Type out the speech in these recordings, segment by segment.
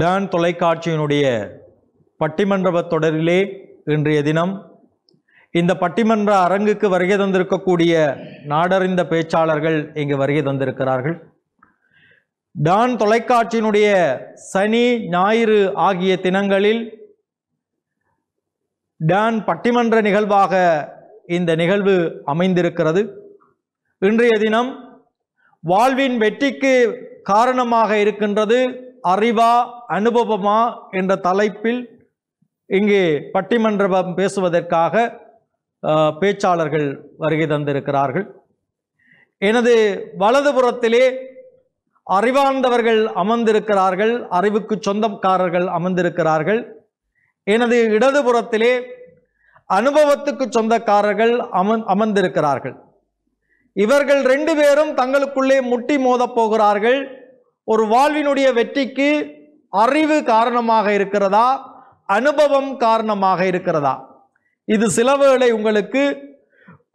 Don தொலைக்காட்சியினுடைய பட்டிமன்ற தொடரிலே இன்றைய தினம் இந்த பட்டிமன்ற அரங்குக்கு வருகை தந்திருக்கக்கூடிய நாடறிந்த பேச்சாளர்கள் இங்கு வருகை தந்திருக்கிறார்கள் டான் தொலைக்காட்சியினுடைய சனி ஞாயிறு ஆகிய தினங்களில் டான் பட்டிமன்ற நிகழ்வாக இந்த நிகழ்வு அமைந்திருக்கிறது இன்றைய தினம் வாழ்வின் வெற்றிக்கு காரணமாக இருக்கின்றது அறிவா அனுபவமா என்ற தலைப்பில் இங்கே பட்டிமன்றம் பேசுவதற்காக பேச்சாளர்கள் வருகை தந்திருக்கிறார்கள் எனது வலதுபுறத்திலே அறிவார்ந்தவர்கள் அமர்ந்திருக்கிறார்கள் அறிவுக்கு சொந்தக்காரர்கள் அமர்ந்திருக்கிறார்கள் எனது இடதுபுறத்திலே அனுபவத்துக்கு சொந்தக்காரர்கள் அமர் அமர்ந்திருக்கிறார்கள் இவர்கள் ரெண்டு பேரும் தங்களுக்குள்ளே முட்டி மோதப் போகிறார்கள் ஒரு வாழ்வினுடைய வெற்றிக்கு அறிவு காரணமாக இருக்கிறதா அனுபவம் காரணமாக இருக்கிறதா இது சில வேளை உங்களுக்கு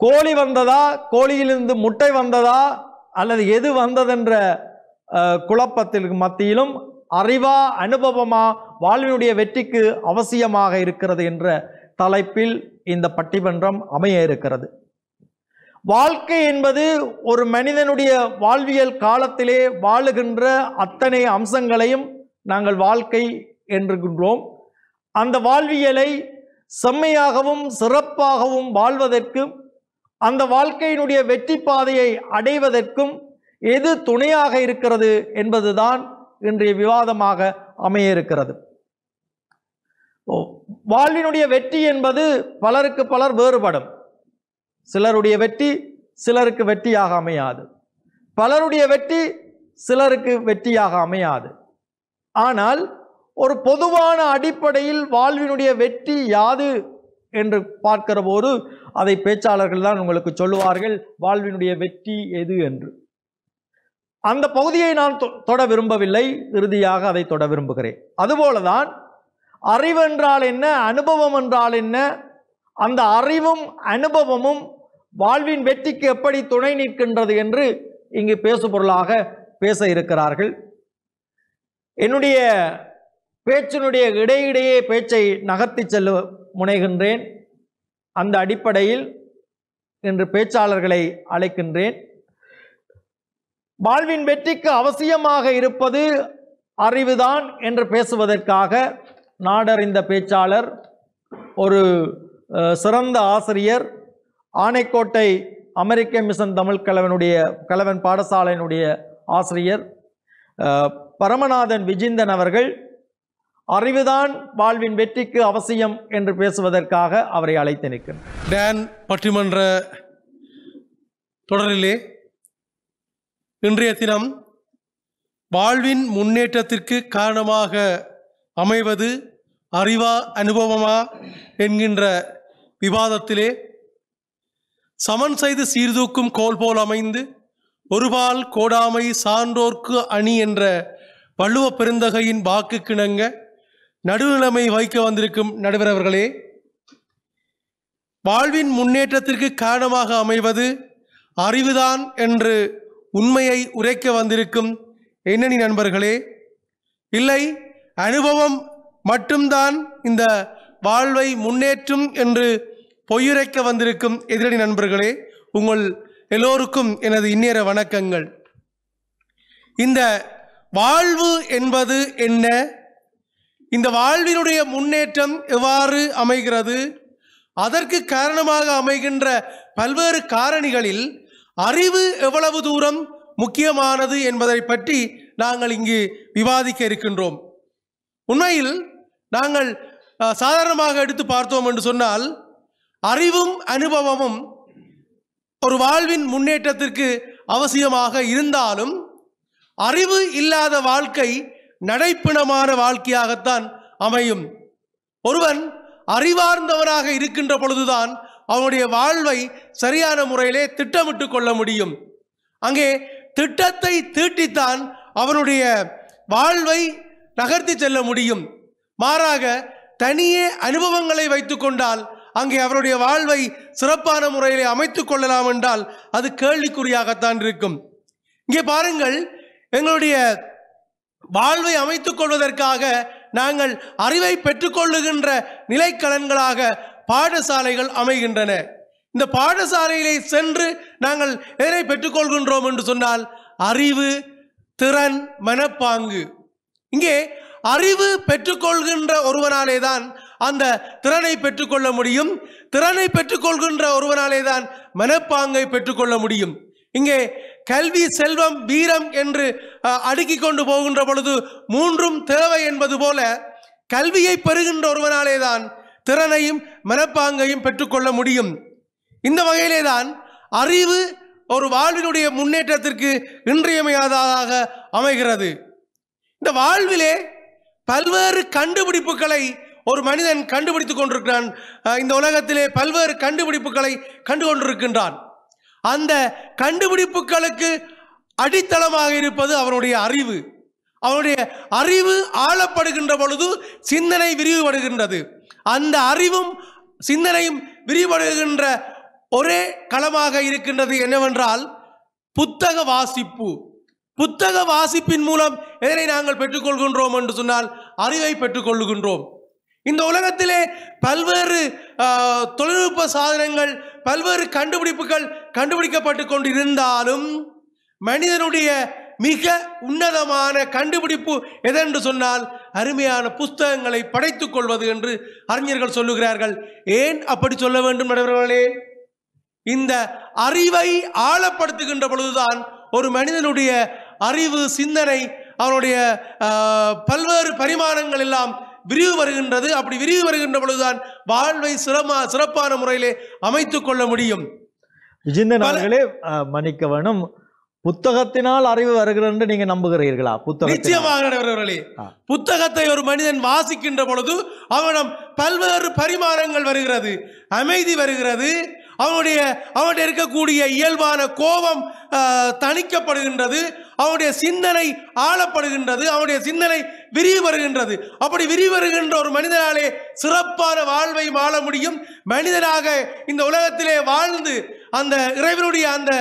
கோழி வந்ததா கோழியிலிருந்து முட்டை வந்ததா அல்லது எது வந்ததென்ற குழப்பத்திற்கு மத்தியிலும் அறிவா அனுபவமா வாழ்வினுடைய வெற்றிக்கு அவசியமாக இருக்கிறது என்ற தலைப்பில் இந்த பட்டிமன்றம் அமைய இருக்கிறது வாழ்க்கை என்பது ஒரு மனிதனுடைய வாழ்வியல் காலத்திலே வாழுகின்ற அத்தனை அம்சங்களையும் நாங்கள் வாழ்க்கை என்றுகின்றோம் அந்த வாழ்வியலை செம்மையாகவும் சிறப்பாகவும் வாழ்வதற்கும் அந்த வாழ்க்கையினுடைய வெற்றி பாதையை அடைவதற்கும் எது துணையாக இருக்கிறது என்பதுதான் இன்றைய விவாதமாக அமைய இருக்கிறது வாழ்வினுடைய வெற்றி என்பது பலருக்கு பலர் வேறுபடும் சிலருடைய வெற்றி சிலருக்கு வெற்றியாக அமையாது பலருடைய வெற்றி சிலருக்கு வெற்றியாக அமையாது ஆனால் ஒரு பொதுவான அடிப்படையில் வாழ்வினுடைய வெற்றி யாது என்று பார்க்கிற போது அதை பேச்சாளர்கள் தான் உங்களுக்கு சொல்லுவார்கள் வாழ்வினுடைய வெற்றி எது என்று அந்த பகுதியை நான் தொட விரும்பவில்லை இறுதியாக அதை தொட விரும்புகிறேன் அதுபோலதான் அறிவென்றால் என்ன அனுபவம் என்றால் என்ன அந்த அறிவும் அனுபவமும் வாழ்வின் வெற்றிக்கு எப்படி துணை நிற்கின்றது என்று இங்கு பேசுபொருளாக பேச இருக்கிறார்கள் என்னுடைய பேச்சினுடைய இடையிடையே பேச்சை நகர்த்தி செல்ல முனைகின்றேன் அந்த அடிப்படையில் இன்று பேச்சாளர்களை அழைக்கின்றேன் வாழ்வின் வெற்றிக்கு அவசியமாக இருப்பது அறிவுதான் என்று பேசுவதற்காக நாடறிந்த பேச்சாளர் ஒரு சிறந்த ஆசிரியர் ஆனைக்கோட்டை அமெரிக்க மிஷன் தமிழ் கலவனுடைய கலவன் பாடசாலையினுடைய ஆசிரியர் பரமநாதன் விஜிந்தன் அவர்கள் அறிவுதான் வாழ்வின் வெற்றிக்கு அவசியம் என்று பேசுவதற்காக அவரை அழைத்து நிற்கிறேன் டேன் பட்டிமன்ற தொடரிலே இன்றைய தினம் வாழ்வின் முன்னேற்றத்திற்கு காரணமாக அமைவது அறிவா அனுபவமா என்கின்ற விவாதத்திலே சமன் செய்து சீர்தூக்கும் கோல் போல் அமைந்து ஒருபால் கோடாமை சான்றோர்க்கு அணி என்ற வள்ளுவ பெருந்தகையின் வாக்கு கிணங்க நடுநிலைமை வைக்க வந்திருக்கும் நடுவரவர்களே வாழ்வின் முன்னேற்றத்திற்கு காரணமாக அமைவது அறிவுதான் என்று உண்மையை உரைக்க வந்திருக்கும் என்னணி நண்பர்களே இல்லை அனுபவம் மட்டும்தான் இந்த வாழ்வை முன்னேற்றும் என்று பொய்யுரைக்க வந்திருக்கும் எதிரணி நண்பர்களே உங்கள் எல்லோருக்கும் எனது இன்னேற வணக்கங்கள் இந்த வாழ்வு என்பது என்ன இந்த வாழ்வினுடைய முன்னேற்றம் எவ்வாறு அமைகிறது அதற்கு காரணமாக அமைகின்ற பல்வேறு காரணிகளில் அறிவு எவ்வளவு தூரம் முக்கியமானது என்பதை பற்றி நாங்கள் இங்கு விவாதிக்க இருக்கின்றோம் உண்மையில் நாங்கள் சாதாரணமாக எடுத்து பார்த்தோம் என்று சொன்னால் அறிவும் அனுபவமும் ஒரு வாழ்வின் முன்னேற்றத்திற்கு அவசியமாக இருந்தாலும் அறிவு இல்லாத வாழ்க்கை நடைப்பிணமான வாழ்க்கையாகத்தான் அமையும் ஒருவன் அறிவார்ந்தவனாக இருக்கின்ற பொழுதுதான் அவனுடைய வாழ்வை சரியான முறையிலே திட்டமிட்டு கொள்ள முடியும் அங்கே திட்டத்தை தீட்டித்தான் அவனுடைய வாழ்வை நகர்த்தி செல்ல முடியும் மாறாக தனியே அனுபவங்களை வைத்துக்கொண்டால் அங்கே அவருடைய வாழ்வை சிறப்பான முறையில் அமைத்துக் கொள்ளலாம் என்றால் அது கேள்விக்குறியாகத்தான் இருக்கும் இங்கே பாருங்கள் எங்களுடைய வாழ்வை அமைத்துக் கொள்வதற்காக நாங்கள் அறிவை பெற்றுக்கொள்ளுகின்ற நிலைக்கலன்களாக பாடசாலைகள் அமைகின்றன இந்த பாடசாலையிலே சென்று நாங்கள் எதனை பெற்றுக்கொள்கின்றோம் என்று சொன்னால் அறிவு திறன் மனப்பாங்கு இங்கே அறிவு பெற்றுக்கொள்கின்ற ஒருவனாலே தான் அந்த திறனை பெற்றுக்கொள்ள முடியும் திறனை பெற்றுக்கொள்கின்ற ஒருவனாலே தான் மனப்பாங்கை பெற்றுக்கொள்ள முடியும் இங்கே கல்வி செல்வம் வீரம் என்று அடுக்கி கொண்டு போகின்ற பொழுது மூன்றும் தேவை என்பது போல கல்வியை பெறுகின்ற ஒருவனாலே தான் திறனையும் மனப்பாங்கையும் பெற்றுக்கொள்ள முடியும் இந்த வகையிலே தான் அறிவு ஒரு வாழ்வினுடைய முன்னேற்றத்திற்கு இன்றியமையாததாக அமைகிறது இந்த வாழ்விலே பல்வேறு கண்டுபிடிப்புகளை ஒரு மனிதன் கண்டுபிடித்து கொண்டிருக்கிறான் இந்த உலகத்திலே பல்வேறு கண்டுபிடிப்புகளை கண்டு கொண்டிருக்கின்றான் அந்த கண்டுபிடிப்புகளுக்கு அடித்தளமாக இருப்பது அவனுடைய அறிவு அவனுடைய அறிவு ஆளப்படுகின்ற பொழுது சிந்தனை விரிவுபடுகின்றது அந்த அறிவும் சிந்தனையும் விரிவடைகின்ற ஒரே களமாக இருக்கின்றது என்னவென்றால் புத்தக வாசிப்பு புத்தக வாசிப்பின் மூலம் எதனை நாங்கள் பெற்றுக்கொள்கின்றோம் என்று சொன்னால் அறிவை பெற்றுக்கொள்கின்றோம் இந்த உலகத்திலே பல்வேறு தொழில்நுட்ப சாதனங்கள் பல்வேறு கண்டுபிடிப்புகள் கண்டுபிடிக்கப்பட்டு கொண்டிருந்தாலும் மனிதனுடைய மிக உன்னதமான கண்டுபிடிப்பு எதென்று சொன்னால் அருமையான புஸ்தகங்களை படைத்துக் கொள்வது என்று அறிஞர்கள் சொல்லுகிறார்கள் ஏன் அப்படி சொல்ல வேண்டும் நடைபெறவர்களே இந்த அறிவை ஆழப்படுத்துகின்ற பொழுதுதான் ஒரு மனிதனுடைய அறிவு சிந்தனை அவனுடைய பல்வேறு பரிமாணங்கள் எல்லாம் விரிவு வருகின்றது அப்படி விரிவு வருகின்ற பொழுதுதான் வாழ்வை சிறமா சிறப்பான முறையிலே அமைத்து கொள்ள முடியும் விஜிந்தனர்களே மன்னிக்கவனும் புத்தகத்தினால் அறிவு வருகிறது நீங்க நம்புகிறீர்களா புத்தகம் நிச்சயமாக புத்தகத்தை ஒரு மனிதன் வாசிக்கின்ற பொழுது அவனம் பல்வேறு பரிமாணங்கள் வருகிறது அமைதி வருகிறது அவனுடைய அவனுடைய இருக்கக்கூடிய இயல்பான கோபம் தணிக்கப்படுகின்றது அவனுடைய சிந்தனை ஆளப்படுகின்றது அவனுடைய சிந்தனை விரிவு வருகின்றது அப்படி விரிவு வருகின்ற ஒரு மனிதனாலே சிறப்பான வாழ்வை வாழ முடியும் மனிதனாக இந்த உலகத்திலே வாழ்ந்து அந்த இறைவனுடைய அந்த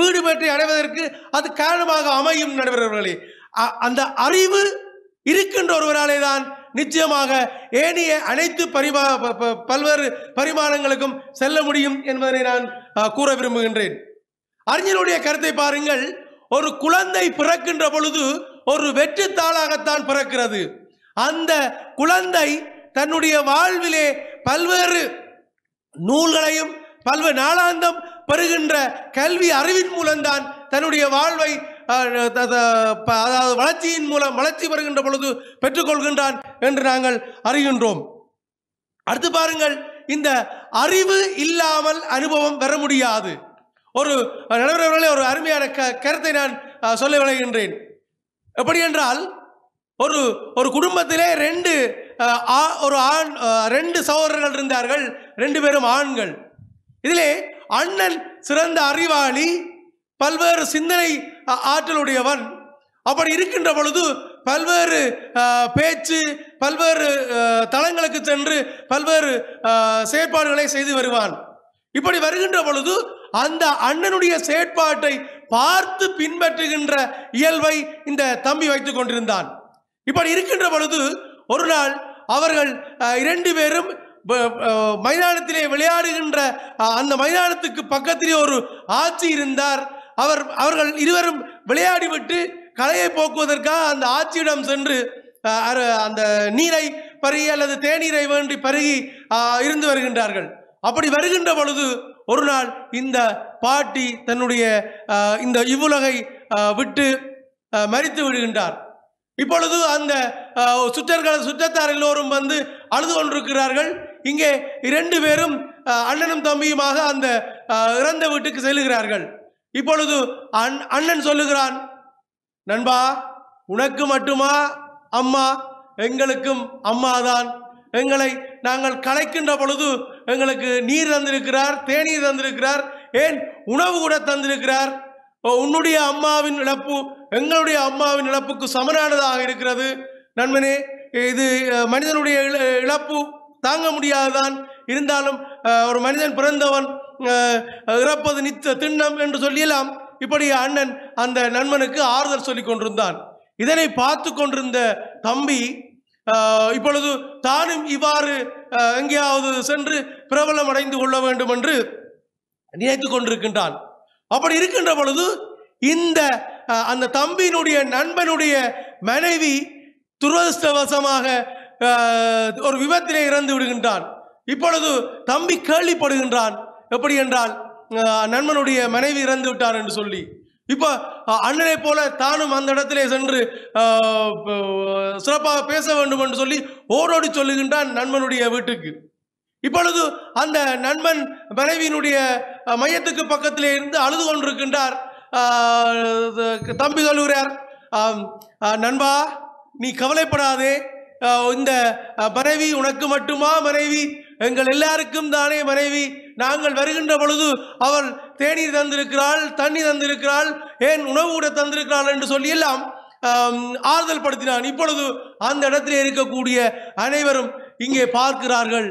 வீடு பற்றி அடைவதற்கு அது காரணமாக அமையும் நடைபெறவர்களே அந்த அறிவு இருக்கின்ற ஒருவராலே தான் நிச்சயமாக ஏனைய அனைத்து பரிமா பல்வேறு பரிமாணங்களுக்கும் செல்ல முடியும் என்பதனை நான் கூற விரும்புகின்றேன் அறிஞருடைய கருத்தை பாருங்கள் ஒரு குழந்தை பிறக்கின்ற பொழுது ஒரு வெற்றித்தாளாகத்தான் பிறக்கிறது அந்த குழந்தை தன்னுடைய வாழ்விலே பல்வேறு நூல்களையும் பல்வேறு நாளாந்தம் பெறுகின்ற கல்வி அறிவின் மூலம்தான் தன்னுடைய வாழ்வை அதாவது வளர்ச்சியின் மூலம் வளர்ச்சி பெறுகின்ற பொழுது பெற்றுக்கொள்கின்றான் என்று நாங்கள் அறிகின்றோம் அடுத்து பாருங்கள் இந்த அறிவு இல்லாமல் அனுபவம் பெற முடியாது ஒரு நடுவர்களே ஒரு அருமையான க கருத்தை நான் சொல்ல விளைகின்றேன் எப்படி என்றால் ஒரு ஒரு குடும்பத்திலே ரெண்டு ஒரு ஆண் ரெண்டு சகோதரர்கள் இருந்தார்கள் ரெண்டு பேரும் ஆண்கள் இதிலே அண்ணன் சிறந்த அறிவாளி பல்வேறு சிந்தனை ஆற்றலுடையவன் அப்படி இருக்கின்ற பொழுது பல்வேறு பேச்சு பல்வேறு தளங்களுக்கு சென்று பல்வேறு செயற்பாடுகளை செய்து வருவான் இப்படி வருகின்ற பொழுது அந்த அண்ணனுடைய செயற்பாட்டை பார்த்து பின்பற்றுகின்ற இயல்பை இந்த தம்பி வைத்துக் கொண்டிருந்தான் இப்படி இருக்கின்ற பொழுது ஒரு நாள் அவர்கள் இரண்டு பேரும் மைதானத்திலே விளையாடுகின்ற அந்த மைதானத்துக்கு பக்கத்திலே ஒரு ஆட்சி இருந்தார் அவர் அவர்கள் இருவரும் விளையாடிவிட்டு கலையை போக்குவதற்காக அந்த ஆட்சியிடம் சென்று அந்த நீரை பருகி அல்லது தேநீரை வேண்டி பருகி இருந்து வருகின்றார்கள் அப்படி வருகின்ற பொழுது ஒரு நாள் இந்த பாட்டி தன்னுடைய இந்த இவ்வுலகை விட்டு மறித்து விடுகின்றார் இப்பொழுது அந்த சுற்றர்கள் சுற்றத்தார் எல்லோரும் வந்து அழுது கொண்டிருக்கிறார்கள் இங்கே இரண்டு பேரும் அண்ணனும் தம்பியுமாக அந்த இறந்த வீட்டுக்கு செல்லுகிறார்கள் இப்பொழுது அண்ணன் சொல்லுகிறான் நண்பா உனக்கு மட்டுமா அம்மா எங்களுக்கும் அம்மாதான் எங்களை நாங்கள் கலைக்கின்ற பொழுது எங்களுக்கு நீர் தந்திருக்கிறார் தேநீர் தந்திருக்கிறார் ஏன் உணவு கூட தந்திருக்கிறார் உன்னுடைய அம்மாவின் இழப்பு எங்களுடைய அம்மாவின் இழப்புக்கு சமனானதாக இருக்கிறது நண்பனே இது மனிதனுடைய இழப்பு தாங்க முடியாதுதான் இருந்தாலும் ஒரு மனிதன் பிறந்தவன் இறப்பது நித்த திண்ணம் என்று சொல்லியலாம் இப்படி அண்ணன் அந்த நண்பனுக்கு ஆறுதல் சொல்லி கொண்டிருந்தான் இதனை பார்த்து கொண்டிருந்த தம்பி இப்பொழுது தானும் இவ்வாறு எங்கேயாவது சென்று பிரபலம் அடைந்து கொள்ள வேண்டும் என்று நினைத்து கொண்டிருக்கின்றான் அப்படி இருக்கின்ற பொழுது இந்த அந்த தம்பியினுடைய நண்பனுடைய மனைவி துரதிருஷ்டவசமாக ஒரு விபத்திலே இறந்து விடுகின்றான் இப்பொழுது தம்பி கேள்விப்படுகின்றான் எப்படி என்றால் நண்பனுடைய மனைவி இறந்து விட்டார் என்று சொல்லி இப்போ அண்ணனை போல தானும் அந்த இடத்திலே சென்று சிறப்பாக பேச வேண்டும் என்று சொல்லி ஓடோடி சொல்லுகின்றான் நண்பனுடைய வீட்டுக்கு இப்பொழுது அந்த நண்பன் மனைவியினுடைய மையத்துக்கு பக்கத்திலே இருந்து அழுது கொண்டிருக்கின்றார் தம்பி சொல்லுகிறார் நண்பா நீ கவலைப்படாதே இந்த மனைவி உனக்கு மட்டுமா மனைவி எங்கள் எல்லாருக்கும் தானே மனைவி நாங்கள் வருகின்ற பொழுது அவள் தேநீர் தந்திருக்கிறாள் தண்ணி தந்திருக்கிறாள் ஏன் உணவு கூட தந்திருக்கிறாள் என்று சொல்லி எல்லாம் ஆறுதல் படுத்தினான் இப்பொழுது அந்த இடத்தில் இருக்கக்கூடிய அனைவரும் இங்கே பார்க்கிறார்கள்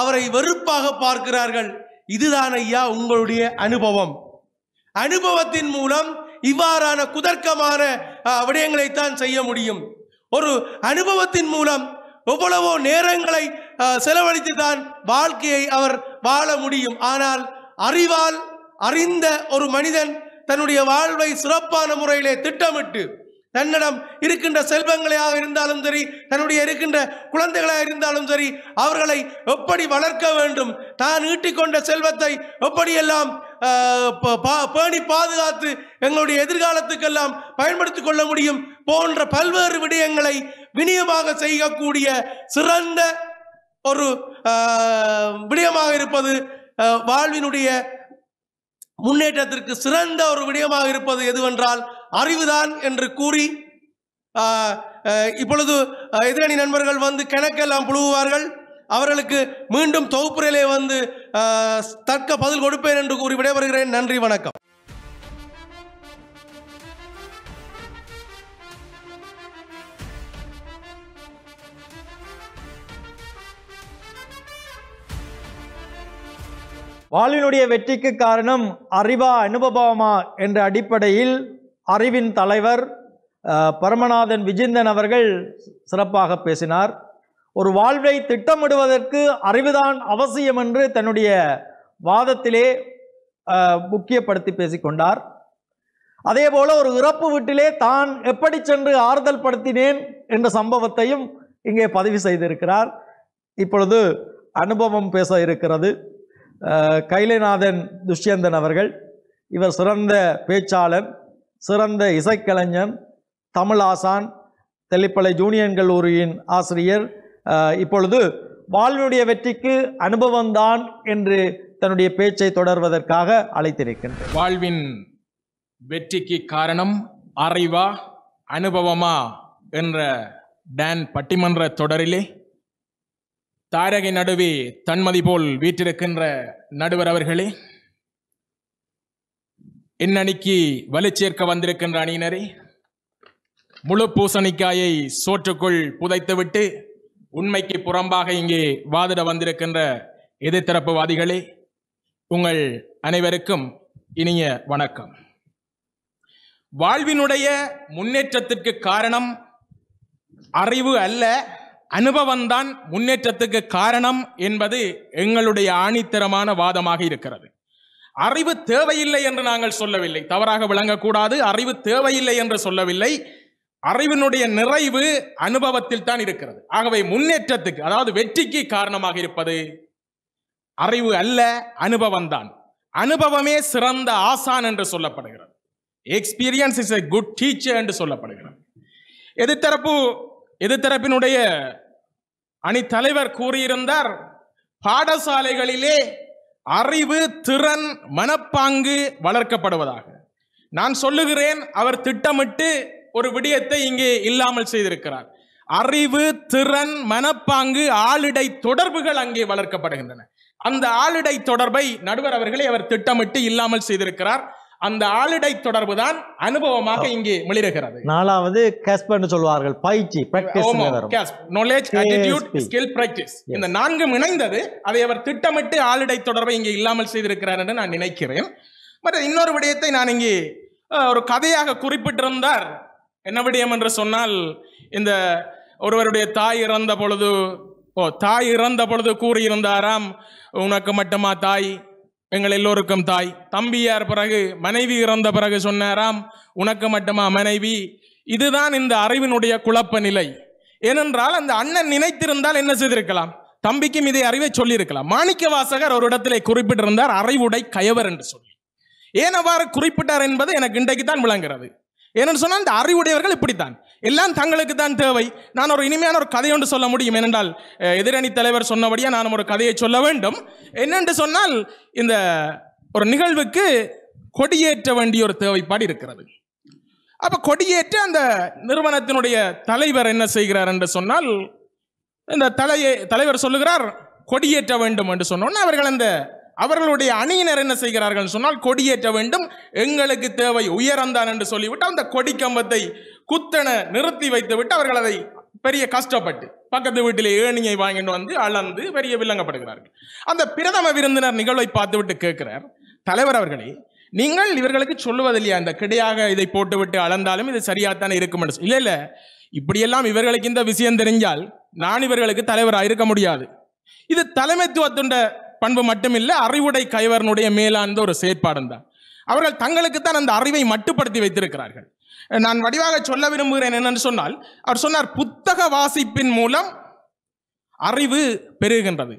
அவரை வெறுப்பாக பார்க்கிறார்கள் இதுதான் ஐயா உங்களுடைய அனுபவம் அனுபவத்தின் மூலம் இவ்வாறான குதர்க்கமான விடயங்களைத்தான் செய்ய முடியும் ஒரு அனுபவத்தின் மூலம் எவ்வளவோ நேரங்களை செலவழித்து தான் வாழ்க்கையை அவர் வாழ முடியும் ஆனால் அறிவால் அறிந்த ஒரு மனிதன் தன்னுடைய வாழ்வை சிறப்பான முறையிலே திட்டமிட்டு தன்னிடம் இருக்கின்ற செல்வங்களையாக இருந்தாலும் சரி தன்னுடைய இருக்கின்ற குழந்தைகளாக இருந்தாலும் சரி அவர்களை எப்படி வளர்க்க வேண்டும் தான் ஈட்டிக்கொண்ட செல்வத்தை எப்படியெல்லாம் பேணி பாதுகாத்து எங்களுடைய எதிர்காலத்துக்கெல்லாம் பயன்படுத்தி கொள்ள முடியும் போன்ற பல்வேறு விடயங்களை விநியமாக செய்யக்கூடிய சிறந்த ஒரு விடயமாக இருப்பது வாழ்வினுடைய முன்னேற்றத்திற்கு சிறந்த ஒரு விடயமாக இருப்பது எதுவென்றால் அறிவுதான் என்று கூறி இப்பொழுது எதிரணி நண்பர்கள் வந்து கிணக்கெல்லாம் புழுவார்கள் அவர்களுக்கு மீண்டும் தொகுப்புறையிலே வந்து தக்க பதில் கொடுப்பேன் என்று கூறி விடைபெறுகிறேன் நன்றி வணக்கம் வாழ்வினுடைய வெற்றிக்கு காரணம் அறிவா அனுபவமா என்ற அடிப்படையில் அறிவின் தலைவர் பரமநாதன் விஜிந்தன் அவர்கள் சிறப்பாக பேசினார் ஒரு வாழ்வை திட்டமிடுவதற்கு அறிவுதான் அவசியம் என்று தன்னுடைய வாதத்திலே முக்கியப்படுத்தி பேசிக்கொண்டார் அதே போல ஒரு இறப்பு வீட்டிலே தான் எப்படி சென்று ஆறுதல் படுத்தினேன் என்ற சம்பவத்தையும் இங்கே பதிவு செய்திருக்கிறார் இப்பொழுது அனுபவம் பேச இருக்கிறது கைலைநாதன் துஷ்யந்தன் அவர்கள் இவர் சிறந்த பேச்சாளர் சிறந்த இசைக்கலைஞன் தமிழ் ஆசான் தெல்லிப்பளை ஜூனியன் கல்லூரியின் ஆசிரியர் இப்பொழுது வாழ்வினுடைய வெற்றிக்கு அனுபவம்தான் என்று தன்னுடைய பேச்சை தொடர்வதற்காக அழைத்திருக்கின்றேன் வாழ்வின் வெற்றிக்கு காரணம் அறிவா அனுபவமா என்ற டான் பட்டிமன்ற தொடரிலே தாரகை நடுவே தன்மதி போல் வீற்றிருக்கின்ற நடுவர் அவர்களே இன்னணிக்கு வலுச்சேர்க்க வந்திருக்கின்ற அணியினரே முழு பூசணிக்காயை சோற்றுக்குள் புதைத்துவிட்டு உண்மைக்கு புறம்பாக இங்கே வாதிட வந்திருக்கின்ற எதிர்த்தரப்புவாதிகளே உங்கள் அனைவருக்கும் இனிய வணக்கம் வாழ்வினுடைய முன்னேற்றத்திற்கு காரணம் அறிவு அல்ல அனுபவம்தான் முன்னேற்றத்துக்கு காரணம் என்பது எங்களுடைய ஆணித்தரமான வாதமாக இருக்கிறது அறிவு தேவையில்லை என்று நாங்கள் சொல்லவில்லை தவறாக விளங்கக்கூடாது அறிவு தேவையில்லை என்று சொல்லவில்லை அறிவினுடைய நிறைவு அனுபவத்தில் தான் இருக்கிறது ஆகவே முன்னேற்றத்துக்கு அதாவது வெற்றிக்கு காரணமாக இருப்பது அறிவு அல்ல அனுபவம் தான் அனுபவமே சிறந்த ஆசான் என்று சொல்லப்படுகிறது experience is a good teacher என்று சொல்லப்படுகிறது எதிர்த்தரப்பு எதிர்த்தரப்பினுடைய அணித்தலைவர் கூறியிருந்தார் பாடசாலைகளிலே அறிவு திறன் மனப்பாங்கு வளர்க்கப்படுவதாக நான் சொல்லுகிறேன் அவர் திட்டமிட்டு ஒரு விடயத்தை இங்கே இல்லாமல் செய்திருக்கிறார் அறிவு திறன் மனப்பாங்கு ஆளுடை தொடர்புகள் அங்கே வளர்க்கப்படுகின்றன அந்த ஆளுடை தொடர்பை நடுவர் அவர்களை அவர் திட்டமிட்டு இல்லாமல் செய்திருக்கிறார் அந்த ஆளுடை தொடர்பு தான் அனுபவமாக இங்கே மிளிருகிறது நாலாவது கேஸ்பர்னு என்று சொல்வார்கள் பயிற்சி practice knowledge attitude skill practice இந்த நான்கும் இணைந்தது அதை அவர் திட்டமிட்டு ஆளுடை தொடர்பை இங்கே இல்லாமல் செய்திருக்கிறார் என்று நான் நினைக்கிறேன் பட் இன்னொரு விடயத்தை நான் இங்கே ஒரு கதையாக குறிப்பிட்டிருந்தார் என்ன விடயம் என்று சொன்னால் இந்த ஒருவருடைய தாய் இறந்த பொழுது ஓ தாய் இறந்த பொழுது கூறியிருந்தாராம் உனக்கு மட்டுமா தாய் எங்கள் எல்லோருக்கும் தாய் தம்பியார் பிறகு மனைவி இறந்த பிறகு சொன்னாராம் உனக்கு மட்டுமா மனைவி இதுதான் இந்த அறிவினுடைய குழப்ப நிலை ஏனென்றால் அந்த அண்ணன் நினைத்திருந்தால் என்ன செய்திருக்கலாம் தம்பிக்கும் இதை அறிவை சொல்லியிருக்கலாம் மாணிக்க வாசகர் ஒரு இடத்திலே குறிப்பிட்டிருந்தார் அறிவுடை கயவர் என்று சொல்லி ஏன் அவ்வாறு குறிப்பிட்டார் என்பது எனக்கு இன்றைக்கு தான் விளங்குகிறது ஏனென்று சொன்னால் இந்த அறிவுடையவர்கள் இப்படித்தான் எல்லாம் தங்களுக்கு தான் தேவை நான் ஒரு இனிமையான ஒரு கதை ஒன்று சொல்ல முடியும் ஏனென்றால் எதிரணி தலைவர் சொன்னபடியாக நான் ஒரு கதையை சொல்ல வேண்டும் என்னென்று சொன்னால் இந்த ஒரு நிகழ்வுக்கு கொடியேற்ற வேண்டிய ஒரு தேவைப்பாடு இருக்கிறது அப்போ கொடியேற்ற அந்த நிறுவனத்தினுடைய தலைவர் என்ன செய்கிறார் என்று சொன்னால் இந்த தலையை தலைவர் சொல்லுகிறார் கொடியேற்ற வேண்டும் என்று சொன்னோன்னே அவர்கள் அந்த அவர்களுடைய அணியினர் என்ன செய்கிறார்கள் சொன்னால் கொடியேற்ற வேண்டும் எங்களுக்கு தேவை உயரந்தான் என்று சொல்லிவிட்டு அந்த கொடி கம்பத்தை குத்தன நிறுத்தி வைத்துவிட்டு அவர்கள் அதை பெரிய கஷ்டப்பட்டு பக்கத்து வீட்டிலே ஏணியை வாங்கிட்டு வந்து அளந்து பெரிய வில்லங்கப்படுகிறார்கள் அந்த பிரதம விருந்தினர் நிகழ்வை பார்த்துவிட்டு கேட்கிறார் தலைவர் அவர்களே நீங்கள் இவர்களுக்கு சொல்லுவதில்லையா இந்த கிடையாக இதை போட்டுவிட்டு அளந்தாலும் இது சரியாகத்தானே இருக்கும் இல்லை இல்லை இப்படியெல்லாம் இவர்களுக்கு இந்த விஷயம் தெரிஞ்சால் நான் இவர்களுக்கு தலைவராக இருக்க முடியாது இது தலைமைத்துவத்துண்ட பண்பு மட்டுமில்லை அறிவுடை கைவரனுடைய மேலான ஒரு செயற்பாடும் தான் அவர்கள் தங்களுக்குத்தான் அந்த அறிவை மட்டுப்படுத்தி வைத்திருக்கிறார்கள் நான் வடிவாக சொல்ல விரும்புகிறேன் என்னன்னு சொன்னால் அவர் சொன்னார் புத்தக வாசிப்பின் மூலம் அறிவு பெருகின்றது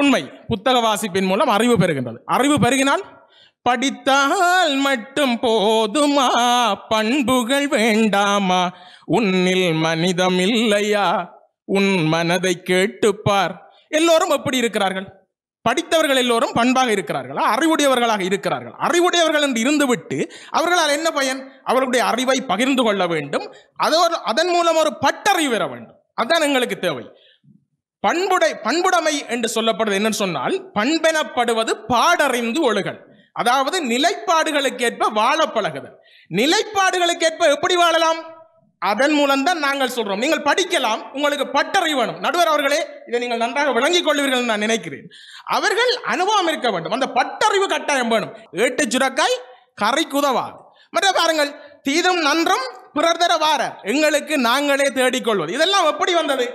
உண்மை புத்தக வாசிப்பின் மூலம் அறிவு பெறுகின்றது அறிவு பெருகினால் படித்தால் மட்டும் போதுமா பண்புகள் வேண்டாமா உன்னில் மனிதம் இல்லையா உன் மனதை கேட்டுப்பார் எல்லோரும் எப்படி இருக்கிறார்கள் படித்தவர்கள் எல்லோரும் பண்பாக இருக்கிறார்களா அறிவுடையவர்களாக இருக்கிறார்கள் அறிவுடையவர்கள் என்று இருந்துவிட்டு அவர்களால் என்ன பயன் அவர்களுடைய அறிவை பகிர்ந்து கொள்ள வேண்டும் அதோ அதன் மூலம் ஒரு பட்டறிவு பெற வேண்டும் அதுதான் எங்களுக்கு தேவை பண்புடை பண்புடைமை என்று சொல்லப்படுவது என்னன்னு சொன்னால் பண்பெனப்படுவது பாடறிந்து ஒழுகல் அதாவது நிலைப்பாடுகளுக்கேற்ப வாழ பழகுதல் நிலைப்பாடுகளுக்கேற்ப எப்படி வாழலாம் அதன் மூலம் தான் நாங்கள் சொல்றோம் நீங்கள் படிக்கலாம் உங்களுக்கு பட்டறிவு வேணும் நடுவர் அவர்களே இதை நீங்கள் நன்றாக விளங்கிக் கொள்வீர்கள் நான் நினைக்கிறேன் அவர்கள் அனுபவம் இருக்க வேண்டும் அந்த பட்டறிவு கட்டாயம் வேணும் ஏட்டு சுரக்காய் கரை குதவா மற்ற பாருங்கள் தீதும் நன்றும் பிறர் தர வார எங்களுக்கு நாங்களே தேடிக்கொள்வது இதெல்லாம் எப்படி வந்தது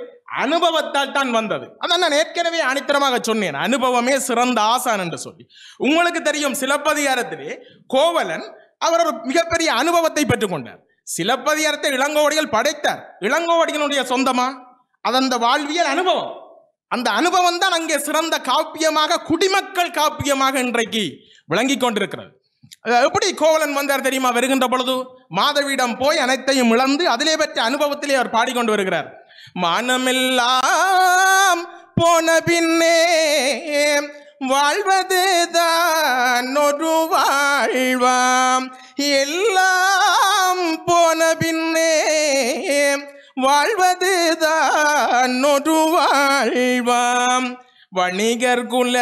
அனுபவத்தால் தான் வந்தது அதான் நான் ஏற்கனவே அனித்தரமாக சொன்னேன் அனுபவமே சிறந்த ஆசான் என்று சொல்லி உங்களுக்கு தெரியும் சிலப்பதிகாரத்திலே கோவலன் அவர் ஒரு மிகப்பெரிய அனுபவத்தை பெற்றுக்கொண்டார் சிலப்பதிகாரத்தை இளங்கோவடிகள் படைத்தார் இளங்கோவடிகளுடைய சொந்தமா அது அந்த வாழ்வியல் அனுபவம் அந்த அனுபவம் தான் அங்கே சிறந்த காப்பியமாக குடிமக்கள் காப்பியமாக இன்றைக்கு விளங்கி கொண்டிருக்கிறது எப்படி கோவலன் வந்தார் தெரியுமா வருகின்ற பொழுது மாதவியிடம் போய் அனைத்தையும் இழந்து அதிலே பெற்ற அனுபவத்திலே அவர் பாடிக்கொண்டு வருகிறார் மனமில்லாம் போன பின்னே வாழ்வது ஒரு வாழ்வாம் எல்லாம் போன பின்னே வாழ்வதுதான் ஒரு வாழ்வாம் வணிகர் குல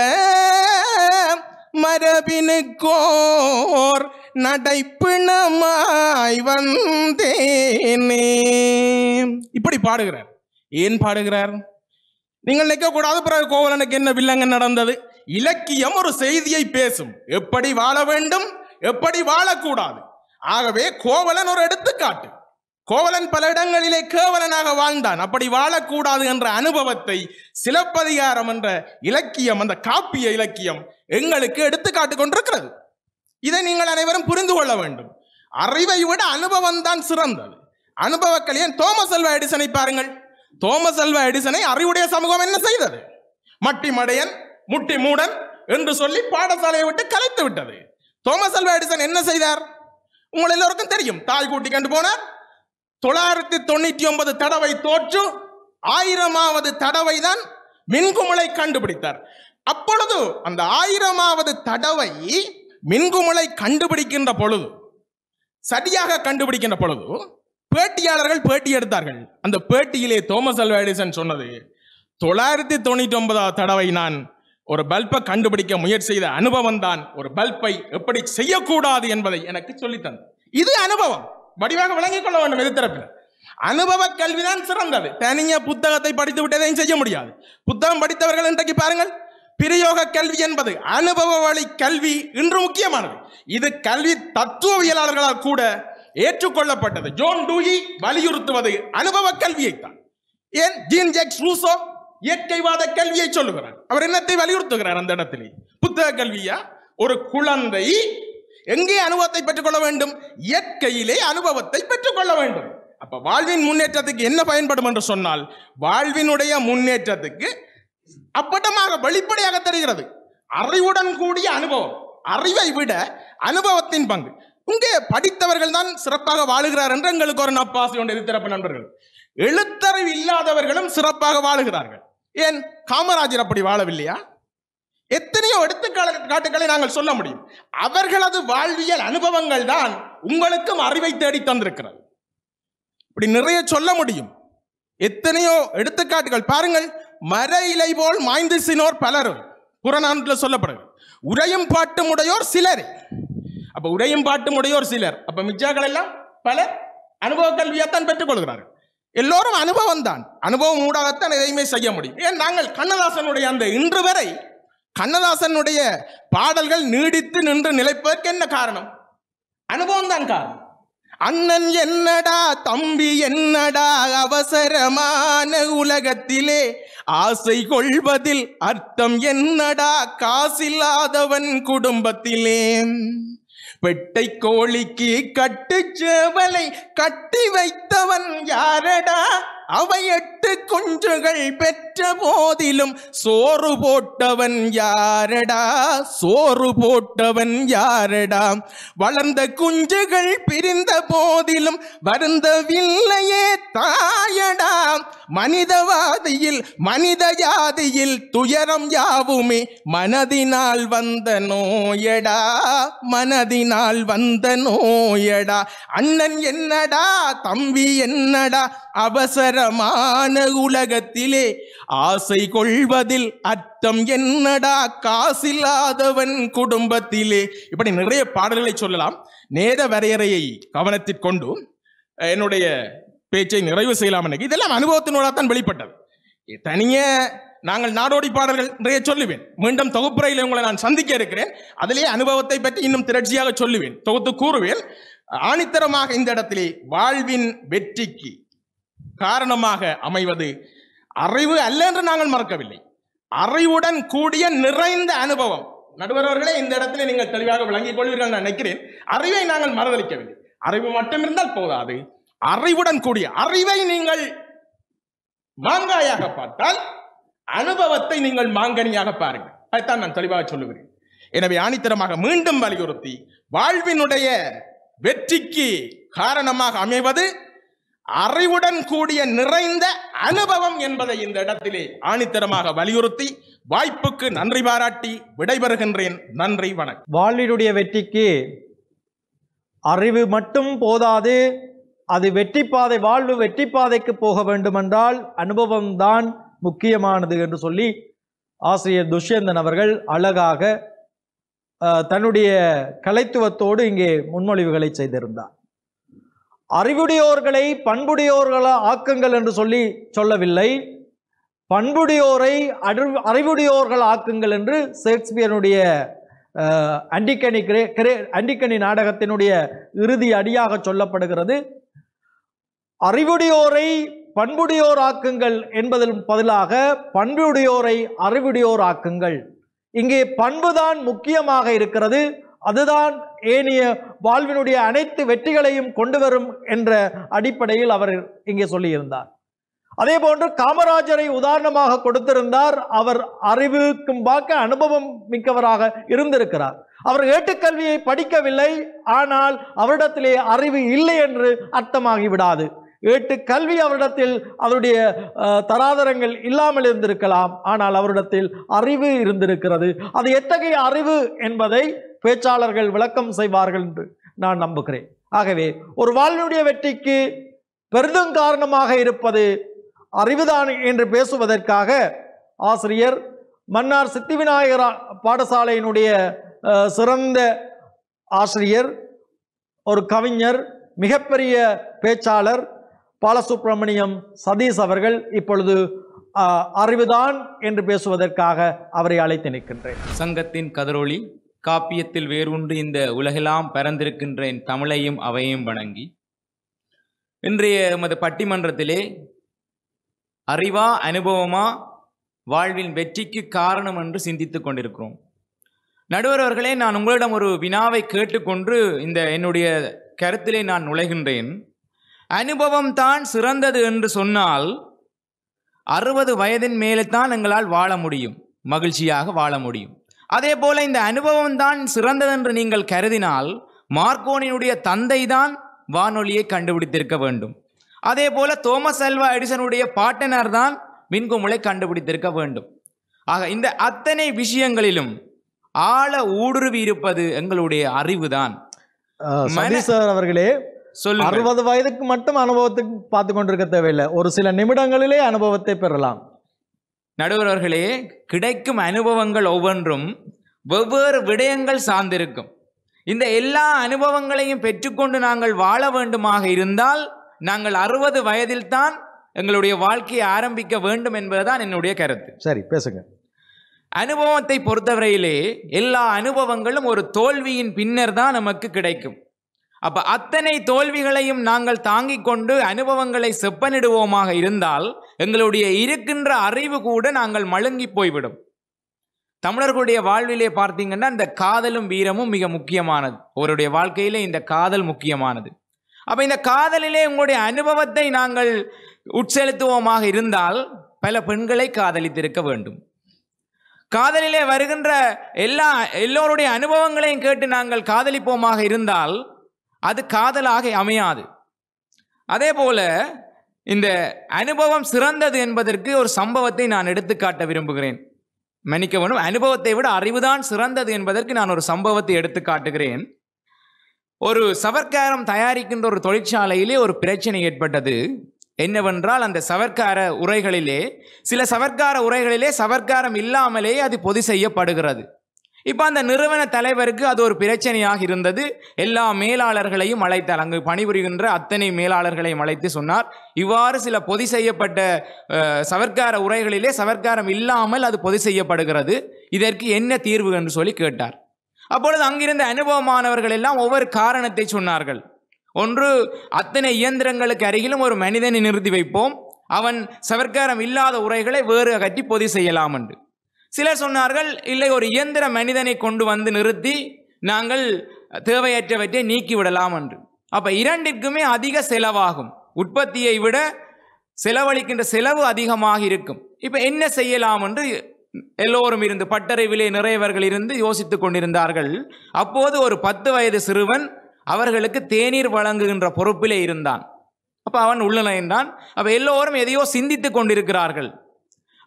மரபினுக்கோர் நடைப்பிணமாய் வந்தேனே இப்படி பாடுகிறார் ஏன் பாடுகிறார் நீங்கள் கூடாது பிறகு கோவலனுக்கு என்ன வில்லங்க நடந்தது இலக்கியம் ஒரு செய்தியை பேசும் எப்படி வாழ வேண்டும் எப்படி வாழக்கூடாது ஆகவே கோவலன் ஒரு எடுத்துக்காட்டு கோவலன் பல இடங்களிலே கேவலனாக வாழ்ந்தான் அப்படி வாழக்கூடாது என்ற அனுபவத்தை சிலப்பதிகாரம் என்ற இலக்கியம் அந்த காப்பிய இலக்கியம் எங்களுக்கு எடுத்துக்காட்டு கொண்டிருக்கிறது இதை நீங்கள் அனைவரும் புரிந்து கொள்ள வேண்டும் அறிவை விட அனுபவம் தான் சிறந்தது அனுபவ கலியன் தோமஸ் அல்வா எடிசனை பாருங்கள் தோமஸ் அல்வா எடிசனை அறிவுடைய சமூகம் என்ன செய்தது மட்டி மடையன் முட்டி மூடன் என்று சொல்லி பாடசாலையை விட்டு கலைத்து விட்டது தோமஸ் அல்வா எடிசன் என்ன செய்தார் உங்கள் எல்லோருக்கும் தெரியும் தாய் கூட்டி கண்டு போனார் தொள்ளாயிரத்தி தொண்ணூற்றி ஒன்பது தடவை தோற்று ஆயிரமாவது தடவை தான் மின்குமுளை கண்டுபிடித்தார் அப்பொழுது அந்த ஆயிரமாவது தடவை மின்குமுளை கண்டுபிடிக்கின்ற பொழுது சரியாக கண்டுபிடிக்கின்ற பொழுது பேட்டியாளர்கள் பேட்டி எடுத்தார்கள் அந்த பேட்டியிலே தோமஸ் அல்வாடிசன் சொன்னது தொள்ளாயிரத்தி தொண்ணூற்றி ஒன்பதாவது தடவை நான் ஒரு பல்பை கண்டுபிடிக்க முயற்சி செய்த அனுபவம் தான் ஒரு பல்பை எப்படி செய்யக்கூடாது என்பதை எனக்கு சொல்லித்தந்தது இது அனுபவம் வடிவாக விளங்கிக் கொள்ள வேண்டும் எதிர்த்தரப்பில் தரப்பில் அனுபவ கல்விதான் சிறந்தது தனிய புத்தகத்தை படித்து விட்டதையும் செய்ய முடியாது புத்தகம் படித்தவர்கள் இன்றைக்கு பாருங்கள் பிரயோக கல்வி என்பது அனுபவ வழி கல்வி இன்று முக்கியமானது இது கல்வி தத்துவவியலாளர்களால் கூட ஏற்றுக்கொள்ளப்பட்டது ஜோன் டூயி வலியுறுத்துவது அனுபவ கல்வியைத்தான் ஏன் ஜீன் ஜெக்ஸ் ரூசோ இயற்கைவாத கல்வியை சொல்லுகிறார் அவர் என்னத்தை வலியுறுத்துகிறார் அந்த இடத்திலே புத்தக கல்வியா ஒரு குழந்தை எங்கே அனுபவத்தை பெற்றுக்கொள்ள வேண்டும் இயற்கையிலே அனுபவத்தை பெற்றுக்கொள்ள வேண்டும் அப்ப வாழ்வின் முன்னேற்றத்துக்கு என்ன பயன்படும் என்று சொன்னால் வாழ்வினுடைய முன்னேற்றத்துக்கு அப்பட்டமாக வெளிப்படையாக தெரிகிறது அறிவுடன் கூடிய அனுபவம் அறிவை விட அனுபவத்தின் பங்கு இங்கே படித்தவர்கள் தான் சிறப்பாக வாழுகிறார் என்று எங்களுக்கு ஒரு நப்பாசி ஒன்று நண்பர்கள் எழுத்தறிவு இல்லாதவர்களும் சிறப்பாக வாழுகிறார்கள் ஏன் காமராஜர் அப்படி வாழவில்லையா எத்தனையோ எடுத்துக்காட்டுகளை நாங்கள் சொல்ல முடியும் அவர்களது வாழ்வியல் அனுபவங்கள் தான் உங்களுக்கும் அறிவை தேடி தந்திருக்கிறது இப்படி நிறைய சொல்ல முடியும் எத்தனையோ எடுத்துக்காட்டுகள் பாருங்கள் மர இலை போல் மாய்ந்து சினோர் பலரும் புறநான்கில் சொல்லப்படுது உரையும் பாட்டும் உடையோர் சிலர் அப்ப உரையும் பாட்டும் உடையோர் சிலர் அப்ப மிச்சாக்கள் எல்லாம் பலர் அனுபவ கல்வியாத்தான் பெற்றுக்கொள்கிறார்கள் எல்லோரும் அனுபவம் தான் அனுபவம் ஊடாகத்தான் எதையுமே செய்ய முடியும் ஏன் நாங்கள் கண்ணதாசனுடைய அந்த இன்று வரை கண்ணதாசனுடைய பாடல்கள் நீடித்து நின்று நிலைப்பதற்கு என்ன காரணம் அனுபவம் தான் காரணம் அண்ணன் என்னடா தம்பி என்னடா அவசரமான உலகத்திலே ஆசை கொள்வதில் அர்த்தம் என்னடா காசில்லாதவன் குடும்பத்திலே வெட்டை கோழிக்கு கட்டு சேவலை கட்டி வைத்தவன் யாரடா அவை எட்டு குஞ்சுகள் பெற்ற போதிலும் சோறு போட்டவன் யாரடா சோறு போட்டவன் யாரடா வளர்ந்த குஞ்சுகள் பிரிந்த போதிலும் வருந்தவில்லையே தாயடா மனிதவாதியில் மனித ஜாதியில் துயரம் யாவுமே மனதினால் வந்த நோயடா மனதினால் வந்த நோயடா அண்ணன் என்னடா தம்பி என்னடா அவசர ஆழமான உலகத்திலே ஆசை கொள்வதில் அர்த்தம் என்னடா காசில்லாதவன் குடும்பத்திலே இப்படி நிறைய பாடல்களை சொல்லலாம் நேர வரையறையை கவனத்திற் கொண்டு என்னுடைய பேச்சை நிறைவு செய்யலாம் எனக்கு இதெல்லாம் அனுபவத்தினோட தான் வெளிப்பட்டது தனியே நாங்கள் நாடோடி பாடல்கள் நிறைய சொல்லுவேன் மீண்டும் தொகுப்புறையில் உங்களை நான் சந்திக்க இருக்கிறேன் அதிலேயே அனுபவத்தை பற்றி இன்னும் திரட்சியாக சொல்லுவேன் தொகுத்து கூறுவேன் ஆணித்தரமாக இந்த இடத்திலே வாழ்வின் வெற்றிக்கு காரணமாக அமைவது அறிவு அல்ல என்று நாங்கள் மறக்கவில்லை அறிவுடன் கூடிய நிறைந்த அனுபவம் நடுவரவர்களே இந்த இடத்துல நீங்கள் தெளிவாக விளங்கிக் கொள்வீர்கள் நான் நினைக்கிறேன் அறிவை நாங்கள் மறதளிக்கவில்லை அறிவு மட்டும் இருந்தால் போதாது அறிவுடன் கூடிய அறிவை நீங்கள் மாங்காயாக பார்த்தால் அனுபவத்தை நீங்கள் மாங்கனியாக பாருங்கள் அதைத்தான் நான் தெளிவாக சொல்லுகிறேன் எனவே ஆணித்தரமாக மீண்டும் வலியுறுத்தி வாழ்வினுடைய வெற்றிக்கு காரணமாக அமைவது அறிவுடன் கூடிய நிறைந்த அனுபவம் என்பதை இந்த இடத்திலே ஆணித்தரமாக வலியுறுத்தி வாய்ப்புக்கு நன்றி பாராட்டி விடைபெறுகின்றேன் நன்றி வணக்கம் வாழ்வினுடைய வெற்றிக்கு அறிவு மட்டும் போதாது அது பாதை வாழ்வு பாதைக்கு போக வேண்டுமென்றால் அனுபவம்தான் முக்கியமானது என்று சொல்லி ஆசிரியர் துஷ்யந்தன் அவர்கள் அழகாக தன்னுடைய கலைத்துவத்தோடு இங்கே முன்மொழிவுகளை செய்திருந்தார் அறிவுடையோர்களை பண்புடையோர்கள ஆக்குங்கள் என்று சொல்லி சொல்லவில்லை பண்புடையோரை அறிவு அறிவுடையோர்கள் ஆக்குங்கள் என்று ஷேக்ஸ்பியருடைய அண்டிக்கணி கிரே கிரே அண்டிக்கணி நாடகத்தினுடைய இறுதி அடியாக சொல்லப்படுகிறது அறிவுடையோரை பண்புடையோர் ஆக்குங்கள் என்பதில் பதிலாக பண்புடையோரை அறிவுடையோர் ஆக்குங்கள் இங்கே பண்புதான் முக்கியமாக இருக்கிறது அதுதான் ஏனைய வாழ்வினுடைய அனைத்து வெற்றிகளையும் கொண்டு வரும் என்ற அடிப்படையில் அவர் இங்கே சொல்லியிருந்தார் அதே போன்று காமராஜரை உதாரணமாக கொடுத்திருந்தார் அவர் அறிவுக்கும் பார்க்க அனுபவம் மிக்கவராக இருந்திருக்கிறார் அவர் ஏட்டுக்கல்வியை படிக்கவில்லை ஆனால் அவரிடத்திலே அறிவு இல்லை என்று அர்த்தமாகிவிடாது ஏட்டு கல்வி அவரிடத்தில் அவருடைய தராதரங்கள் இல்லாமல் இருந்திருக்கலாம் ஆனால் அவரிடத்தில் அறிவு இருந்திருக்கிறது அது எத்தகைய அறிவு என்பதை பேச்சாளர்கள் விளக்கம் செய்வார்கள் என்று நான் நம்புகிறேன் ஆகவே ஒரு வாழ்வினுடைய வெற்றிக்கு பெரிதும் காரணமாக இருப்பது அறிவுதான் என்று பேசுவதற்காக ஆசிரியர் மன்னார் சித்திவிநாயகர் பாடசாலையினுடைய சிறந்த ஆசிரியர் ஒரு கவிஞர் மிகப்பெரிய பேச்சாளர் பாலசுப்ரமணியம் சதீஷ் அவர்கள் இப்பொழுது அறிவுதான் என்று பேசுவதற்காக அவரை அழைத்து நிற்கின்றேன் சங்கத்தின் கதரொளி காப்பியத்தில் வேறுண்டு இந்த உலகெல்லாம் பிறந்திருக்கின்ற என் தமிழையும் அவையும் வணங்கி இன்றைய எமது பட்டிமன்றத்திலே அறிவா அனுபவமா வாழ்வின் வெற்றிக்கு காரணம் என்று சிந்தித்துக் கொண்டிருக்கிறோம் நடுவர் அவர்களே நான் உங்களிடம் ஒரு வினாவை கேட்டுக்கொண்டு இந்த என்னுடைய கருத்திலே நான் நுழைகின்றேன் அனுபவம் தான் சிறந்தது என்று சொன்னால் அறுபது வயதின் மேலே தான் எங்களால் வாழ முடியும் மகிழ்ச்சியாக வாழ முடியும் அதே போல இந்த அனுபவம் தான் சிறந்ததென்று நீங்கள் கருதினால் மார்க்கோனினுடைய தந்தை தான் வானொலியை கண்டுபிடித்திருக்க வேண்டும் அதே போல தோமஸ் அல்வா எடிசனுடைய பாட்டனர் தான் மின்குமுளை கண்டுபிடித்திருக்க வேண்டும் ஆக இந்த அத்தனை விஷயங்களிலும் ஆழ ஊடுருவி இருப்பது எங்களுடைய அறிவுதான் தான் அவர்களே சொல்லு அறுபது வயதுக்கு மட்டும் அனுபவத்துக்கு பார்த்து கொண்டிருக்க தேவையில்லை ஒரு சில நிமிடங்களிலே அனுபவத்தை பெறலாம் நடுவரவர்களே கிடைக்கும் அனுபவங்கள் ஒவ்வொன்றும் வெவ்வேறு விடயங்கள் சார்ந்திருக்கும் இந்த எல்லா அனுபவங்களையும் பெற்றுக்கொண்டு நாங்கள் வாழ வேண்டுமாக இருந்தால் நாங்கள் அறுபது வயதில் தான் எங்களுடைய வாழ்க்கையை ஆரம்பிக்க வேண்டும் என்பதுதான் என்னுடைய கருத்து சரி பேசுங்க அனுபவத்தை பொறுத்தவரையிலே எல்லா அனுபவங்களும் ஒரு தோல்வியின் பின்னர் தான் நமக்கு கிடைக்கும் அப்ப அத்தனை தோல்விகளையும் நாங்கள் தாங்கிக் கொண்டு அனுபவங்களை செப்பனிடுவோமாக இருந்தால் எங்களுடைய இருக்கின்ற அறிவு கூட நாங்கள் மழுங்கி போய்விடும் தமிழர்களுடைய வாழ்விலே பார்த்தீங்கன்னா இந்த காதலும் வீரமும் மிக முக்கியமானது அவருடைய வாழ்க்கையிலே இந்த காதல் முக்கியமானது அப்ப இந்த காதலிலே உங்களுடைய அனுபவத்தை நாங்கள் உட்செலுத்துவோமாக இருந்தால் பல பெண்களை காதலித்திருக்க வேண்டும் காதலிலே வருகின்ற எல்லா எல்லோருடைய அனுபவங்களையும் கேட்டு நாங்கள் காதலிப்போமாக இருந்தால் அது காதலாக அமையாது அதே போல இந்த அனுபவம் சிறந்தது என்பதற்கு ஒரு சம்பவத்தை நான் எடுத்துக்காட்ட விரும்புகிறேன் வேணும் அனுபவத்தை விட அறிவுதான் சிறந்தது என்பதற்கு நான் ஒரு சம்பவத்தை எடுத்து காட்டுகிறேன் ஒரு சவர்க்காரம் தயாரிக்கின்ற ஒரு தொழிற்சாலையிலே ஒரு பிரச்சனை ஏற்பட்டது என்னவென்றால் அந்த சவர்க்கார உரைகளிலே சில சவர்க்கார உரைகளிலே சவர்க்காரம் இல்லாமலே அது பொது செய்யப்படுகிறது இப்போ அந்த நிறுவன தலைவருக்கு அது ஒரு பிரச்சனையாக இருந்தது எல்லா மேலாளர்களையும் அழைத்தார் அங்கு பணிபுரிகின்ற அத்தனை மேலாளர்களையும் அழைத்து சொன்னார் இவ்வாறு சில பொதி செய்யப்பட்ட சவர்க்கார உரைகளிலே சவர்க்காரம் இல்லாமல் அது பொதி செய்யப்படுகிறது இதற்கு என்ன தீர்வு என்று சொல்லி கேட்டார் அப்பொழுது அங்கிருந்த அனுபவமானவர்கள் எல்லாம் ஒவ்வொரு காரணத்தை சொன்னார்கள் ஒன்று அத்தனை இயந்திரங்களுக்கு அருகிலும் ஒரு மனிதனை நிறுத்தி வைப்போம் அவன் சவர்க்காரம் இல்லாத உரைகளை வேறு அகற்றி பொதி செய்யலாம் என்று சிலர் சொன்னார்கள் இல்லை ஒரு இயந்திர மனிதனை கொண்டு வந்து நிறுத்தி நாங்கள் தேவையற்றவற்றை நீக்கிவிடலாம் என்று அப்போ இரண்டிற்குமே அதிக செலவாகும் உற்பத்தியை விட செலவழிக்கின்ற செலவு அதிகமாக இருக்கும் இப்போ என்ன செய்யலாம் என்று எல்லோரும் இருந்து பட்டறிவிலே நிறையவர்கள் இருந்து யோசித்துக் கொண்டிருந்தார்கள் அப்போது ஒரு பத்து வயது சிறுவன் அவர்களுக்கு தேநீர் வழங்குகின்ற பொறுப்பிலே இருந்தான் அப்போ அவன் உள்ளனைந்தான் அப்போ எல்லோரும் எதையோ சிந்தித்து கொண்டிருக்கிறார்கள்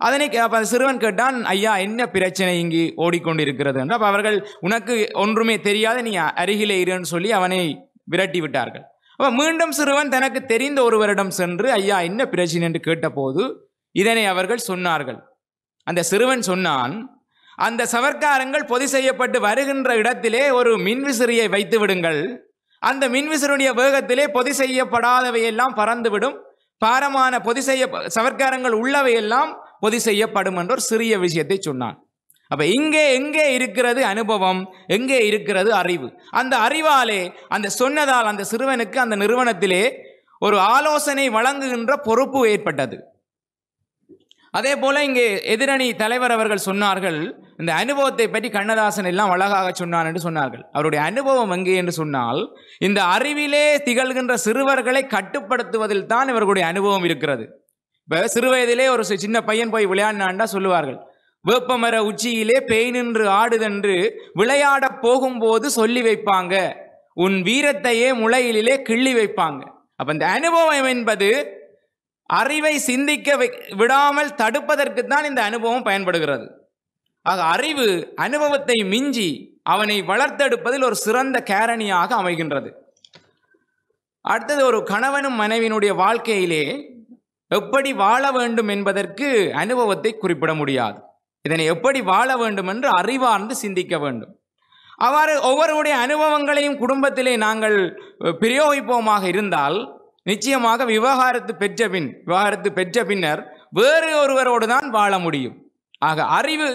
அதனை அப்போ சிறுவன் கேட்டான் ஐயா என்ன பிரச்சனை இங்கு ஓடிக்கொண்டிருக்கிறது என்று அப்போ அவர்கள் உனக்கு ஒன்றுமே தெரியாத நீ அருகிலே இருன்னு சொல்லி அவனை விரட்டி விட்டார்கள் அப்போ மீண்டும் சிறுவன் தனக்கு தெரிந்த ஒருவரிடம் சென்று ஐயா என்ன பிரச்சனை என்று கேட்டபோது இதனை அவர்கள் சொன்னார்கள் அந்த சிறுவன் சொன்னான் அந்த சவர்க்காரங்கள் பொதி செய்யப்பட்டு வருகின்ற இடத்திலே ஒரு மின்விசிறியை வைத்து விடுங்கள் அந்த மின்விசிறியுடைய வேகத்திலே பொதி செய்யப்படாதவையெல்லாம் பறந்துவிடும் பாரமான பொதி செய்ய சவர்க்காரங்கள் உள்ளவையெல்லாம் பொதி செய்யப்படும் என்ற ஒரு சிறிய விஷயத்தை சொன்னான் அப்ப இங்கே எங்கே இருக்கிறது அனுபவம் எங்கே இருக்கிறது அறிவு அந்த அறிவாலே அந்த சொன்னதால் அந்த சிறுவனுக்கு அந்த நிறுவனத்திலே ஒரு ஆலோசனை வழங்குகின்ற பொறுப்பு ஏற்பட்டது அதே போல இங்கே எதிரணி தலைவர் அவர்கள் சொன்னார்கள் இந்த அனுபவத்தை பற்றி கண்ணதாசன் எல்லாம் அழகாக சொன்னான் என்று சொன்னார்கள் அவருடைய அனுபவம் எங்கே என்று சொன்னால் இந்த அறிவிலே திகழ்கின்ற சிறுவர்களை கட்டுப்படுத்துவதில் தான் இவர்களுடைய அனுபவம் இருக்கிறது இப்போ சிறு வயதிலே ஒரு சின்ன பையன் போய் விளையாடினான்டா சொல்லுவார்கள் வேப்பமர உச்சியிலே பெயினின்று நின்று ஆடுதென்று விளையாட போகும்போது சொல்லி வைப்பாங்க உன் வீரத்தையே முளையிலே கிள்ளி வைப்பாங்க அப்போ இந்த அனுபவம் என்பது அறிவை சிந்திக்க விடாமல் தடுப்பதற்கு தான் இந்த அனுபவம் பயன்படுகிறது ஆக அறிவு அனுபவத்தை மிஞ்சி அவனை வளர்த்தெடுப்பதில் ஒரு சிறந்த கேரணியாக அமைகின்றது அடுத்தது ஒரு கணவனும் மனைவியினுடைய வாழ்க்கையிலே எப்படி வாழ வேண்டும் என்பதற்கு அனுபவத்தை குறிப்பிட முடியாது இதனை எப்படி வாழ வேண்டும் என்று அறிவார்ந்து சிந்திக்க வேண்டும் அவ்வாறு ஒவ்வொருடைய அனுபவங்களையும் குடும்பத்திலே நாங்கள் பிரயோகிப்போமாக இருந்தால் நிச்சயமாக விவகாரத்து பெற்ற பின் விவகாரத்து பெற்ற பின்னர் வேறு ஒருவரோடு தான் வாழ முடியும் ஆக அறிவு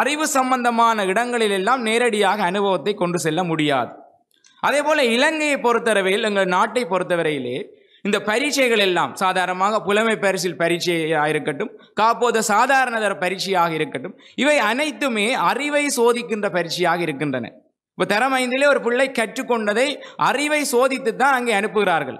அறிவு சம்பந்தமான இடங்களில் எல்லாம் நேரடியாக அனுபவத்தை கொண்டு செல்ல முடியாது அதே போல இலங்கையை பொறுத்தவரையில் எங்கள் நாட்டை பொறுத்தவரையிலே இந்த பரீட்சைகள் எல்லாம் சாதாரணமாக புலமை பரிசில் பரீட்சையாக இருக்கட்டும் காப்போத சாதாரணதர பரீட்சையாக இருக்கட்டும் இவை அனைத்துமே அறிவை சோதிக்கின்ற பரீட்சையாக இருக்கின்றன இப்போ தரம் ஐந்திலே ஒரு பிள்ளை கற்றுக்கொண்டதை அறிவை சோதித்து தான் அங்கே அனுப்புகிறார்கள்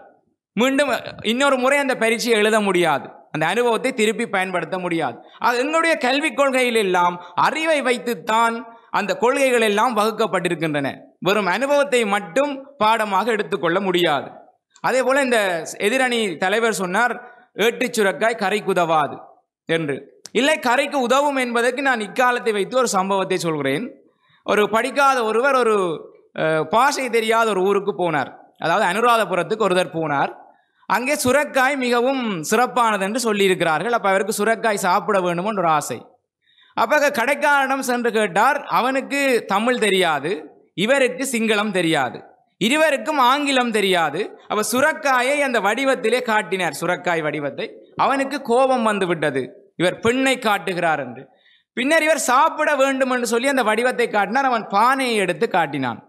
மீண்டும் இன்னொரு முறை அந்த பரீட்சையை எழுத முடியாது அந்த அனுபவத்தை திருப்பி பயன்படுத்த முடியாது எங்களுடைய கல்விக் கொள்கையில் எல்லாம் அறிவை வைத்துத்தான் அந்த கொள்கைகள் எல்லாம் வகுக்கப்பட்டிருக்கின்றன வெறும் அனுபவத்தை மட்டும் பாடமாக எடுத்துக்கொள்ள முடியாது அதே போல் இந்த எதிரணி தலைவர் சொன்னார் ஏற்றி சுரக்காய் கரைக்கு உதவாது என்று இல்லை கரைக்கு உதவும் என்பதற்கு நான் இக்காலத்தை வைத்து ஒரு சம்பவத்தை சொல்கிறேன் ஒரு படிக்காத ஒருவர் ஒரு பாஷை தெரியாத ஒரு ஊருக்கு போனார் அதாவது அனுராதபுரத்துக்கு ஒருவர் போனார் அங்கே சுரக்காய் மிகவும் சிறப்பானது என்று சொல்லியிருக்கிறார்கள் அப்போ அவருக்கு சுரக்காய் சாப்பிட வேண்டும் ஒரு ஆசை அப்போ கடைக்காரனிடம் சென்று கேட்டார் அவனுக்கு தமிழ் தெரியாது இவருக்கு சிங்களம் தெரியாது இருவருக்கும் ஆங்கிலம் தெரியாது அவர் சுரக்காயை அந்த வடிவத்திலே காட்டினார் சுரக்காய் வடிவத்தை அவனுக்கு கோபம் வந்து விட்டது இவர் பெண்ணை காட்டுகிறார் என்று பின்னர் இவர் சாப்பிட வேண்டும் என்று சொல்லி அந்த வடிவத்தை காட்டினார் அவன் பானையை எடுத்து காட்டினான்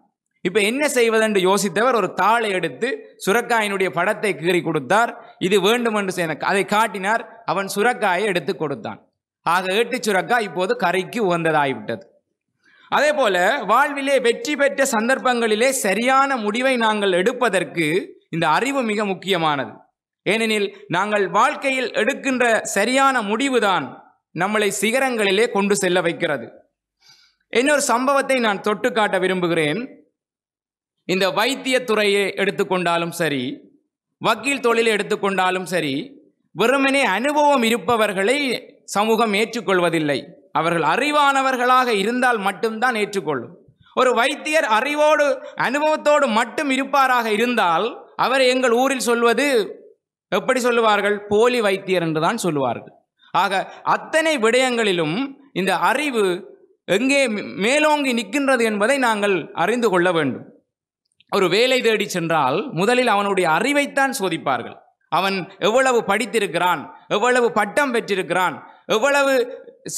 இப்போ என்ன செய்வதென்று யோசித்தவர் ஒரு தாளை எடுத்து சுரக்காயினுடைய படத்தை கீறி கொடுத்தார் இது வேண்டும் என்று செய்த அதை காட்டினார் அவன் சுரக்காயை எடுத்து கொடுத்தான் ஆக ஏட்டு சுரக்காய் இப்போது கரைக்கு உகந்ததாகிவிட்டது அதே போல வாழ்விலே வெற்றி பெற்ற சந்தர்ப்பங்களிலே சரியான முடிவை நாங்கள் எடுப்பதற்கு இந்த அறிவு மிக முக்கியமானது ஏனெனில் நாங்கள் வாழ்க்கையில் எடுக்கின்ற சரியான முடிவுதான் நம்மளை சிகரங்களிலே கொண்டு செல்ல வைக்கிறது இன்னொரு சம்பவத்தை நான் தொட்டு காட்ட விரும்புகிறேன் இந்த வைத்தியத்துறையை எடுத்துக்கொண்டாலும் சரி வக்கீல் தொழிலை எடுத்துக்கொண்டாலும் சரி வெறுமனே அனுபவம் இருப்பவர்களை சமூகம் ஏற்றுக்கொள்வதில்லை அவர்கள் அறிவானவர்களாக இருந்தால் மட்டும்தான் ஏற்றுக்கொள்ளும் ஒரு வைத்தியர் அறிவோடு அனுபவத்தோடு மட்டும் இருப்பாராக இருந்தால் அவர் எங்கள் ஊரில் சொல்வது எப்படி சொல்லுவார்கள் போலி வைத்தியர் என்றுதான் சொல்லுவார்கள் ஆக அத்தனை விடயங்களிலும் இந்த அறிவு எங்கே மேலோங்கி நிற்கின்றது என்பதை நாங்கள் அறிந்து கொள்ள வேண்டும் ஒரு வேலை தேடி சென்றால் முதலில் அவனுடைய அறிவைத்தான் சோதிப்பார்கள் அவன் எவ்வளவு படித்திருக்கிறான் எவ்வளவு பட்டம் பெற்றிருக்கிறான் எவ்வளவு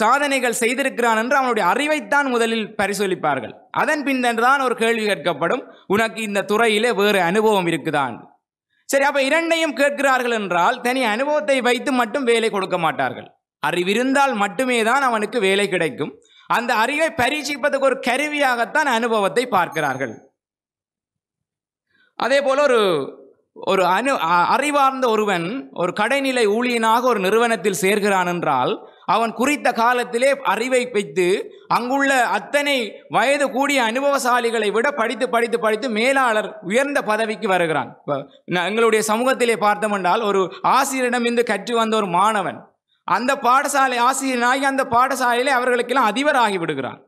சாதனைகள் செய்திருக்கிறான் என்று அவனுடைய அறிவைத்தான் முதலில் பரிசோலிப்பார்கள் அதன் பின்னர்தான் ஒரு கேள்வி கேட்கப்படும் உனக்கு இந்த துறையிலே வேறு அனுபவம் இருக்குதான் சரி அப்ப இரண்டையும் கேட்கிறார்கள் என்றால் தனி அனுபவத்தை வைத்து மட்டும் வேலை கொடுக்க மாட்டார்கள் அறிவிருந்தால் மட்டுமே தான் அவனுக்கு வேலை கிடைக்கும் அந்த அறிவை பரீட்சிப்பதற்கு ஒரு கருவியாகத்தான் அனுபவத்தை பார்க்கிறார்கள் அதே போல ஒரு ஒரு அணு அறிவார்ந்த ஒருவன் ஒரு கடைநிலை ஊழியனாக ஒரு நிறுவனத்தில் சேர்கிறான் என்றால் அவன் குறித்த காலத்திலே அறிவை வைத்து அங்குள்ள அத்தனை வயது கூடிய அனுபவசாலிகளை விட படித்து படித்து படித்து மேலாளர் உயர்ந்த பதவிக்கு வருகிறான் எங்களுடைய சமூகத்திலே பார்த்தமென்றால் ஒரு ஆசிரியரிடம் இருந்து கற்று வந்த ஒரு மாணவன் அந்த பாடசாலை ஆசிரியனாகி அந்த பாடசாலையிலே அவர்களுக்கெல்லாம் அதிபர் விடுகிறான்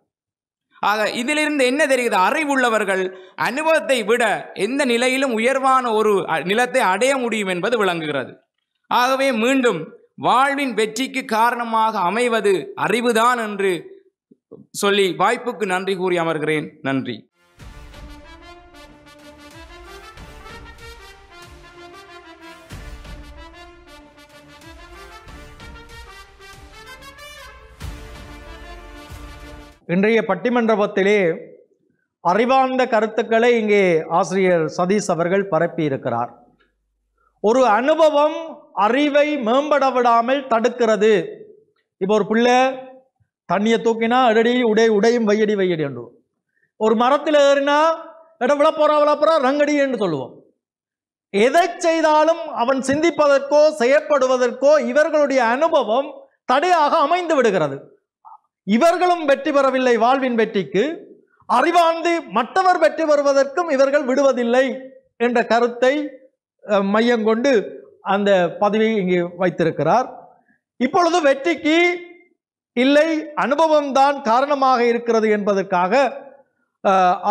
ஆக இதிலிருந்து என்ன தெரிகிறது அறிவுள்ளவர்கள் அனுபவத்தை விட எந்த நிலையிலும் உயர்வான ஒரு நிலத்தை அடைய முடியும் என்பது விளங்குகிறது ஆகவே மீண்டும் வாழ்வின் வெற்றிக்கு காரணமாக அமைவது அறிவுதான் என்று சொல்லி வாய்ப்புக்கு நன்றி கூறி அமர்கிறேன் நன்றி இன்றைய பட்டிமன்றபத்திலே அறிவார்ந்த கருத்துக்களை இங்கே ஆசிரியர் சதீஷ் அவர்கள் பரப்பியிருக்கிறார் ஒரு அனுபவம் அறிவை மேம்பட விடாமல் தடுக்கிறது இப்போ ஒரு பிள்ளை தண்ணியை தூக்கினா அடடி உடை உடையும் வையடி வையடி என்று ஒரு மரத்தில் ஏறினா எட விழப்போறா விழப்போறா ரங்கடி என்று சொல்லுவோம் எதை செய்தாலும் அவன் சிந்திப்பதற்கோ செயற்படுவதற்கோ இவர்களுடைய அனுபவம் தடையாக அமைந்து விடுகிறது இவர்களும் வெற்றி பெறவில்லை வாழ்வின் வெற்றிக்கு அறிவாந்து மற்றவர் வெற்றி பெறுவதற்கும் இவர்கள் விடுவதில்லை என்ற கருத்தை மையம் கொண்டு அந்த பதவியை இங்கே வைத்திருக்கிறார் இப்பொழுது வெற்றிக்கு இல்லை அனுபவம்தான் காரணமாக இருக்கிறது என்பதற்காக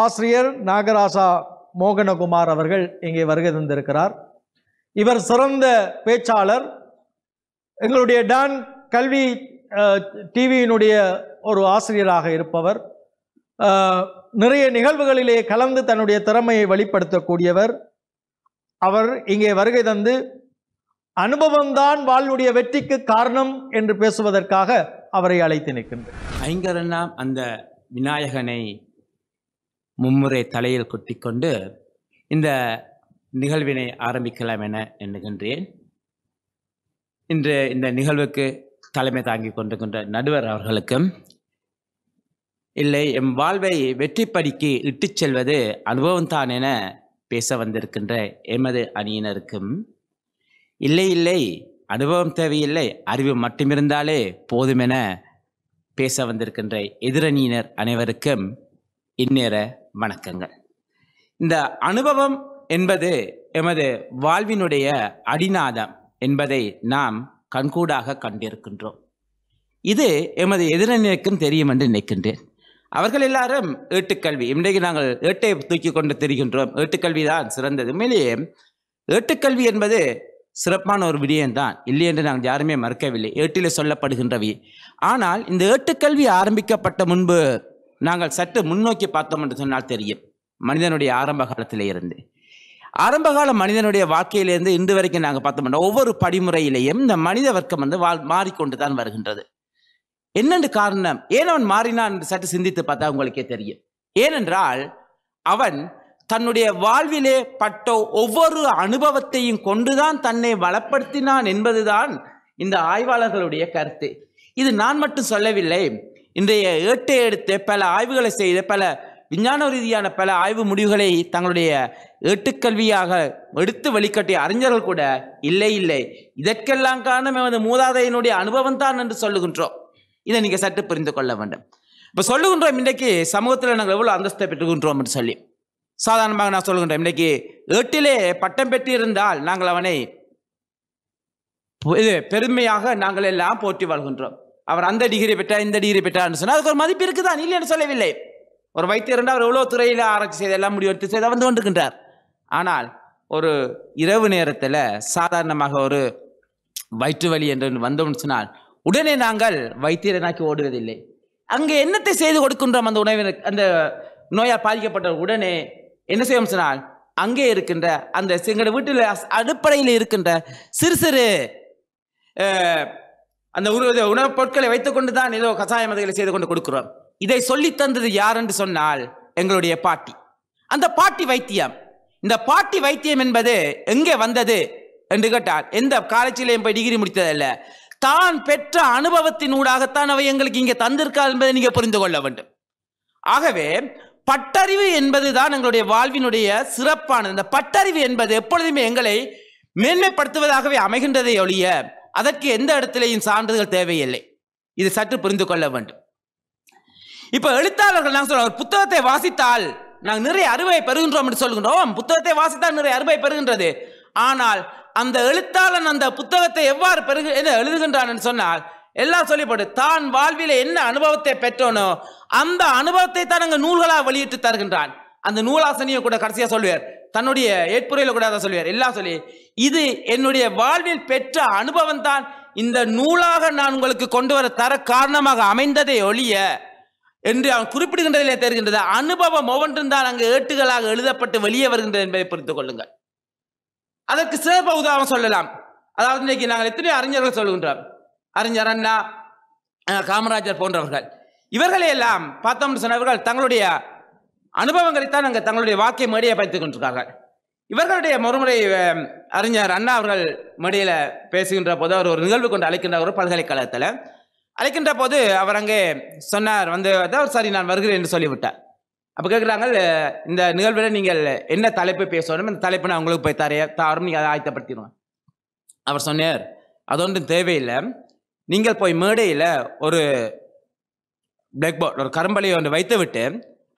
ஆசிரியர் நாகராசா மோகனகுமார் அவர்கள் இங்கே வருகை தந்திருக்கிறார் இவர் சிறந்த பேச்சாளர் எங்களுடைய டான் கல்வி டிவியினுடைய ஒரு ஆசிரியராக இருப்பவர் நிறைய நிகழ்வுகளிலே கலந்து தன்னுடைய திறமையை வெளிப்படுத்தக்கூடியவர் அவர் இங்கே வருகை தந்து அனுபவம்தான் வாழ்வுடைய வெற்றிக்கு காரணம் என்று பேசுவதற்காக அவரை அழைத்து நிற்கின்றார் ஐங்கரெல்லாம் அந்த விநாயகனை மும்முறை தலையில் குத்திக்கொண்டு இந்த நிகழ்வினை ஆரம்பிக்கலாம் என எண்ணுகின்றேன் இன்று இந்த நிகழ்வுக்கு தலைமை தாங்கி கொண்டிருக்கின்ற நடுவர் அவர்களுக்கும் இல்லை எம் வாழ்வை வெற்றி படிக்கு இட்டுச் செல்வது அனுபவம்தான் என பேச வந்திருக்கின்ற எமது அணியினருக்கும் இல்லை இல்லை அனுபவம் தேவையில்லை அறிவு மட்டுமிருந்தாலே போதுமென பேச வந்திருக்கின்ற எதிரணியினர் அனைவருக்கும் இந்நேர வணக்கங்கள் இந்த அனுபவம் என்பது எமது வாழ்வினுடைய அடிநாதம் என்பதை நாம் கண்கூடாக கண்டிருக்கின்றோம் இது எமது எதிரணிக்கும் தெரியும் என்று நினைக்கின்றேன் அவர்கள் எல்லாரும் ஏட்டுக்கல்வி இன்றைக்கு நாங்கள் ஏட்டை தூக்கி கொண்டு தெரிகின்றோம் ஏட்டுக்கல்வி தான் சிறந்தது உண்மையிலேயே ஏட்டுக்கல்வி என்பது சிறப்பான ஒரு விடயம்தான் இல்லை என்று நாங்கள் யாருமே மறுக்கவில்லை ஏட்டில் சொல்லப்படுகின்றவை ஆனால் இந்த ஏட்டுக்கல்வி ஆரம்பிக்கப்பட்ட முன்பு நாங்கள் சற்று முன்னோக்கி பார்த்தோம் என்று சொன்னால் தெரியும் மனிதனுடைய ஆரம்ப காலத்திலே இருந்து ஆரம்பகால மனிதனுடைய வாழ்க்கையிலேருந்து இன்று வரைக்கும் நாங்கள் பார்த்தோம்னா ஒவ்வொரு படிமுறையிலேயும் இந்த மனித வர்க்கம் வந்து வாழ் மாறிக்கொண்டு தான் வருகின்றது என்னென்று காரணம் ஏன் அவன் மாறினான் என்று சற்று சிந்தித்து பார்த்தா உங்களுக்கே தெரியும் ஏனென்றால் அவன் தன்னுடைய வாழ்விலே பட்ட ஒவ்வொரு அனுபவத்தையும் கொண்டுதான் தன்னை வளப்படுத்தினான் என்பதுதான் இந்த ஆய்வாளர்களுடைய கருத்து இது நான் மட்டும் சொல்லவில்லை இன்றைய ஏட்டை எடுத்து பல ஆய்வுகளை செய்த பல விஞ்ஞான ரீதியான பல ஆய்வு முடிவுகளை தங்களுடைய ஏட்டுக்கல்வியாக எடுத்து வழிகட்டிய அறிஞர்கள் கூட இல்லை இல்லை இதற்கெல்லாம் காரணம் எமது மூதாதையனுடைய அனுபவம் தான் என்று சொல்லுகின்றோம் இதை நீங்கள் சற்று புரிந்து கொள்ள வேண்டும் இப்போ சொல்லுகின்றோம் இன்றைக்கு சமூகத்தில் நாங்கள் எவ்வளோ அந்தஸ்தை பெற்றுகின்றோம் என்று சொல்லி சாதாரணமாக நான் சொல்லுகின்றேன் இன்றைக்கு எட்டிலே பட்டம் பெற்று இருந்தால் நாங்கள் அவனை இது பெருமையாக நாங்கள் எல்லாம் போற்றி வாழ்கின்றோம் அவர் அந்த டிகிரி பெற்றார் இந்த டிகிரி பெற்றார்னு சொன்னால் அதுக்கு ஒரு மதிப்பு இருக்குதான் இல்லைன்னு சொல்லவில்லை ஒரு வைத்தியர் அவர் எவ்வளோ துறையில் ஆராய்ச்சி செய்து எல்லாம் முடிவெடுத்து செய்து வந்து கொண்டிருக்கின்றார் ஆனால் ஒரு இரவு நேரத்தில் சாதாரணமாக ஒரு வயிற்று வலி என்று வந்தோம்னு சொன்னால் உடனே நாங்கள் வைத்தியரனாக்கி ஓடுவதில்லை அங்கே என்னத்தை செய்து கொடுக்கின்றோம் அந்த உணவின அந்த நோயால் பாதிக்கப்பட்ட உடனே என்ன செய்வோம் சொன்னால் அங்கே இருக்கின்ற அந்த எங்களோட வீட்டில் அடிப்படையில் இருக்கின்ற சிறு சிறு அந்த உணவுப் பொருட்களை வைத்துக்கொண்டு தான் ஏதோ கசாயம் அதைகளை செய்து கொண்டு கொடுக்கிறோம் இதை சொல்லி தந்தது யார் என்று சொன்னால் எங்களுடைய பாட்டி அந்த பாட்டி வைத்தியம் இந்த பாட்டி வைத்தியம் என்பது எங்கே வந்தது என்று கேட்டால் எந்த காலேஜிலையும் போய் டிகிரி முடித்ததில்லை தான் பெற்ற அனுபவத்தினூடாகத்தான் அவை எங்களுக்கு இங்கே தந்திருக்கா என்பதை நீங்க புரிந்து கொள்ள வேண்டும் ஆகவே பட்டறிவு என்பதுதான் எங்களுடைய வாழ்வினுடைய சிறப்பானது இந்த பட்டறிவு என்பது எப்பொழுதுமே எங்களை மேன்மைப்படுத்துவதாகவே அமைகின்றதை ஒழிய அதற்கு எந்த இடத்திலேயும் சான்றுகள் தேவையில்லை இது சற்று புரிந்து கொள்ள வேண்டும் இப்ப எழுத்தாளர்கள் நாங்கள் சொல்ற புத்தகத்தை வாசித்தால் நாங்கள் நிறைய அறுவை பெறுகின்றோம் என்று சொல்கின்றோம் புத்தகத்தை வாசித்தால் நிறைய அறுவை பெறுகின்றது ஆனால் அந்த எழுத்தாளன் அந்த புத்தகத்தை எவ்வாறு பெருகு எழுதுகின்றான் சொன்னால் எல்லாம் சொல்லிப்படு தான் வாழ்வில் என்ன அனுபவத்தை பெற்றோனோ அந்த அனுபவத்தை தான் அங்கே நூல்களாக வெளியிட்டு தருகின்றான் அந்த நூலாசனியை கூட கடைசியாக சொல்லுவார் தன்னுடைய ஏற்புரையில் கூட அதை சொல்லுவார் எல்லாம் சொல்லி இது என்னுடைய வாழ்வில் பெற்ற அனுபவம் தான் இந்த நூலாக நான் உங்களுக்கு கொண்டு வர தர காரணமாக அமைந்ததை ஒழிய என்று அவன் குறிப்பிடுகின்றதிலே தெரிகின்றது அனுபவம் ஒவ்வொன்றும் தான் அங்கு ஏட்டுகளாக எழுதப்பட்டு வெளியே வருகின்றது என்பதை புரிந்து கொள்ளுங்கள் அதற்கு சிறப்பு உதாரணம் சொல்லலாம் அதாவது இன்னைக்கு நாங்கள் எத்தனையோ அறிஞர்கள் சொல்லுகின்றோம் அறிஞர் அண்ணா காமராஜர் போன்றவர்கள் இவர்களை எல்லாம் பார்த்தோம் சொன்னவர்கள் தங்களுடைய அனுபவங்களை தான் அங்கே தங்களுடைய வாக்கிய மேடையை பயத்துக் கொண்டிருக்கார்கள் இவர்களுடைய மறுமுறை அறிஞர் அண்ணா அவர்கள் மடியில் பேசுகின்ற போது அவர் ஒரு நிகழ்வு கொண்டு அழைக்கின்ற ஒரு பல்கலைக்கழகத்தில் அழைக்கின்ற போது அவர் அங்கே சொன்னார் வந்து அவர் சரி நான் வருகிறேன் என்று சொல்லிவிட்டார் அப்போ கேட்குறாங்க இந்த நிகழ்வில் நீங்கள் என்ன தலைப்பு பேசணும் இந்த தலைப்பை நான் உங்களுக்கு போய் தரைய தாரும் நீங்கள் அதை ஆயத்தப்படுத்திடுவேன் அவர் சொன்னார் அது ஒன்றும் தேவையில்லை நீங்கள் போய் மேடையில் ஒரு பிளாக் போர்ட் ஒரு கரும்பலையை ஒன்று வைத்து விட்டு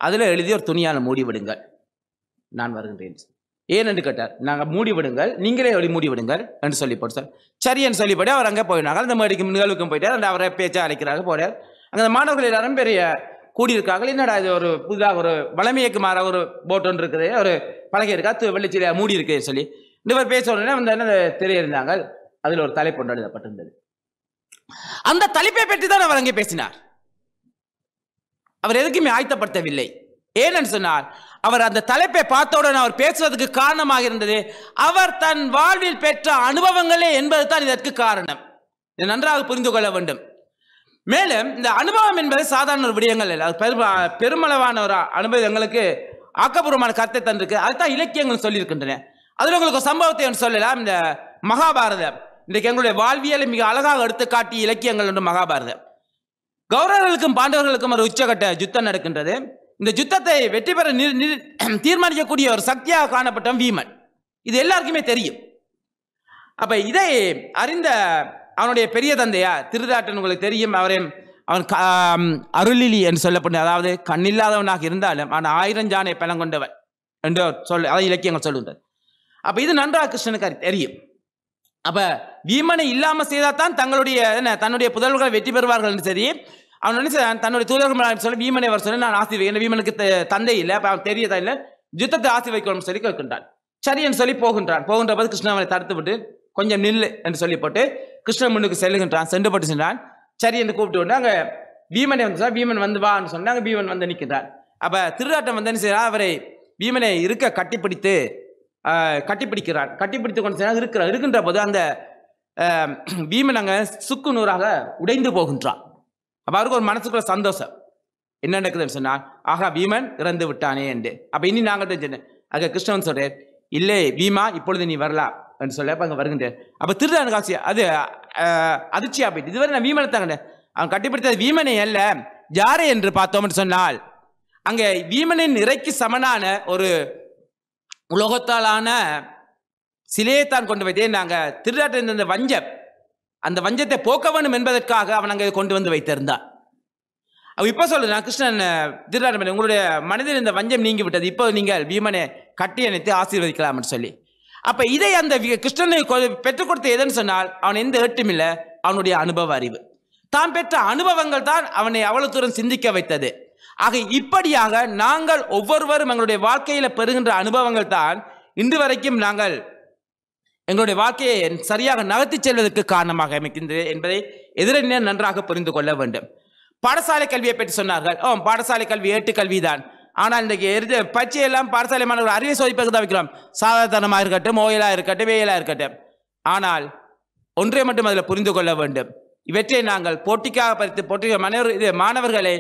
அதில் எழுதி ஒரு துணியால் மூடி விடுங்கள் நான் வருகின்றேன் ஏன் என்று கேட்டார் நாங்கள் மூடி விடுங்கள் நீங்களே ஒளி மூடி விடுங்கள் என்று சொல்லி போட்டு சார் சரி என்று சொல்லிப்பட்டு அவர் அங்கே போயினாங்க அந்த மேடைக்கும் நிகழ்வுக்கும் போயிட்டார் அந்த அவரை பேச்சை அழைக்கிறாங்க போகிறார் அந்த மாணவர்கள் எல்லாரும் பெரிய கூடியிருக்காங்களே என்னடா இது ஒரு புதுதாக ஒரு வளமையக்கு மாற ஒரு போட் ஒன்று இருக்குது ஒரு பழகி இருக்கா வெள்ளிச்சிலையா மூடி இருக்கு சொல்லி இவர் பேச உடனே வந்து என்ன தெரியிருந்தாங்க அதில் ஒரு தலைப்பு ஒன்று எழுதப்பட்டிருந்தது அந்த தலைப்பை பற்றி தான் அவர் அங்கே பேசினார் அவர் எதுக்குமே ஆயத்தப்படுத்தவில்லை ஏனென்று சொன்னார் அவர் அந்த தலைப்பை பார்த்தவுடன் அவர் பேசுவதற்கு காரணமாக இருந்தது அவர் தன் வாழ்வில் பெற்ற அனுபவங்களே என்பது தான் இதற்கு காரணம் நன்றாக புரிந்து கொள்ள வேண்டும் மேலும் இந்த அனுபவம் என்பது சாதாரண ஒரு விடயங்கள் இல்லை அது பெருமளவான ஒரு அனுபவம் எங்களுக்கு ஆக்கப்பூர்வமான கருத்தை தந்திருக்கு அதுதான் இலக்கியங்கள் சொல்லியிருக்கின்றன அதில் உங்களுக்கு சம்பவத்தை சம்பவத்தை சொல்லலாம் இந்த மகாபாரதம் இன்றைக்கு எங்களுடைய வாழ்வியலை மிக அழகாக எடுத்து காட்டி இலக்கியங்கள் என்று மகாபாரதம் கௌரவர்களுக்கும் பாண்டவர்களுக்கும் ஒரு உச்சகட்ட யுத்தம் நடக்கின்றது இந்த யுத்தத்தை வெற்றி பெற தீர்மானிக்கக்கூடிய ஒரு சக்தியாக காணப்பட்ட வீமன் இது எல்லாருக்குமே தெரியும் அப்ப இதை அறிந்த அவனுடைய பெரிய தந்தையா திருதாட்டன் உங்களுக்கு தெரியும் அவரே அவன் அருளிலி என்று சொல்லப்படும் அதாவது கண்ணில்லாதவனாக இருந்தாலும் அவன் ஆயிரம் ஜானை பலம் கொண்டவன் என்று சொல் அதை இலக்கியங்கள் சொல்லுகின்றது அப்போ இது நன்றாக கிருஷ்ணனுக்கு தெரியும் அப்போ வீமனை இல்லாமல் செய்தால் தான் தங்களுடைய என்ன தன்னுடைய புதல்வர்கள் வெற்றி பெறுவார்கள் என்று சரி அவன் நினைச்ச தன்னுடைய தூதர்கள் சொல்ல வீமனை அவர் சொல்லி நான் ஆசி வைக்கிறேன் வீமனுக்கு தந்தை இல்லை அப்போ அவன் தெரிய இல்லை யுத்தத்தை ஆசி வைக்கணும்னு சொல்லி கேட்கின்றான் சரி என்று சொல்லி போகின்றான் போகின்ற போது கிருஷ்ணன் அவனை தடுத்து விட்டு கொஞ்சம் நில்லு என்று போட்டு கிருஷ்ணன் முன்னுக்கு செல்லுகின்றான் போட்டு சென்றான் சரி என்று கூப்பிட்டு வந்து அங்கே பீமனை வந்து பீமன் வந்து வான்னு சொன்னாங்க பீமன் வந்து நிற்கின்றான் அப்போ திருவாட்டம் வந்து என்ன செய்யறா அவரை பீமனை இருக்க கட்டிப்பிடித்து கட்டிப்பிடிக்கிறான் கட்டிப்பிடித்து கொண்டு செய்ய இருக்கிறார் இருக்கின்ற போது அந்த பீமன் அங்கே சுக்கு நூறாக உடைந்து போகின்றான் அப்போ அவருக்கு ஒரு மனசுக்குள்ள சந்தோஷம் என்ன நடக்குதுன்னு சொன்னால் ஆகா பீமன் இறந்து விட்டானே என்று அப்போ இனி நாங்கள் தான் சொன்னேன் அங்கே கிருஷ்ணன் சொல்கிறேன் இல்லை பீமா இப்பொழுது நீ வரலாம் சொல்ல அங்கே வருகின்றேன் அப்போ திருடான காட்சி அது அதிர்ச்சியாக போயிட்டு இதுவரை நான் வீமனை தானே அவன் கட்டுப்படுத்தாது வீமனை அல்ல யாரை என்று பார்த்தோம்னு சொன்னால் அங்கே வீமனின் நிறைக்கு சமனான ஒரு உலோகத்தாலான சிலையை தான் கொண்டு வைத்தே நாங்கள் திருடாட்ட இருந்த வஞ்சம் அந்த வஞ்சத்தை போக்க வேண்டும் என்பதற்காக அவன் அங்கே கொண்டு வந்து வைத்திருந்தான் அவ இப்போ சொல்லு நான் கிருஷ்ணன் திருடாட்டம் உங்களுடைய மனதில் இந்த வஞ்சம் நீங்கி விட்டது இப்போ நீங்கள் வீமனை கட்டி அணைத்து ஆசீர்வதிக்கலாம்னு சொல்லி அப்ப இதை அந்த கிருஷ்ணனை பெற்றுக் கொடுத்த எதுன்னு சொன்னால் அவன் எந்த ஏட்டும் இல்லை அவனுடைய அனுபவ அறிவு தான் பெற்ற அனுபவங்கள் தான் அவனை அவ்வளவு தூரம் சிந்திக்க வைத்தது ஆக இப்படியாக நாங்கள் ஒவ்வொருவரும் எங்களுடைய வாழ்க்கையில பெறுகின்ற அனுபவங்கள் தான் இன்று வரைக்கும் நாங்கள் எங்களுடைய வாழ்க்கையை சரியாக நகர்த்தி செல்வதற்கு காரணமாக அமைக்கின்றது என்பதை எதிரணியர் நன்றாக புரிந்து கொள்ள வேண்டும் பாடசாலை கல்வியை பற்றி சொன்னார்கள் ஓ பாடசாலை கல்வி ஏட்டு கல்வி தான் ஆனால் இன்றைக்கு எரிஞ்ச பச்சையெல்லாம் பாரசாலையமான அறிவை சோதிப்பதற்கு தான் வைக்கிறோம் சாதாரணமாக இருக்கட்டும் ஓயிலாக இருக்கட்டும் வேயலாக இருக்கட்டும் ஆனால் ஒன்றை மட்டும் அதில் புரிந்து கொள்ள வேண்டும் இவற்றை நாங்கள் போட்டிக்காக பறித்து போட்டி மனிதர் இது மாணவர்களை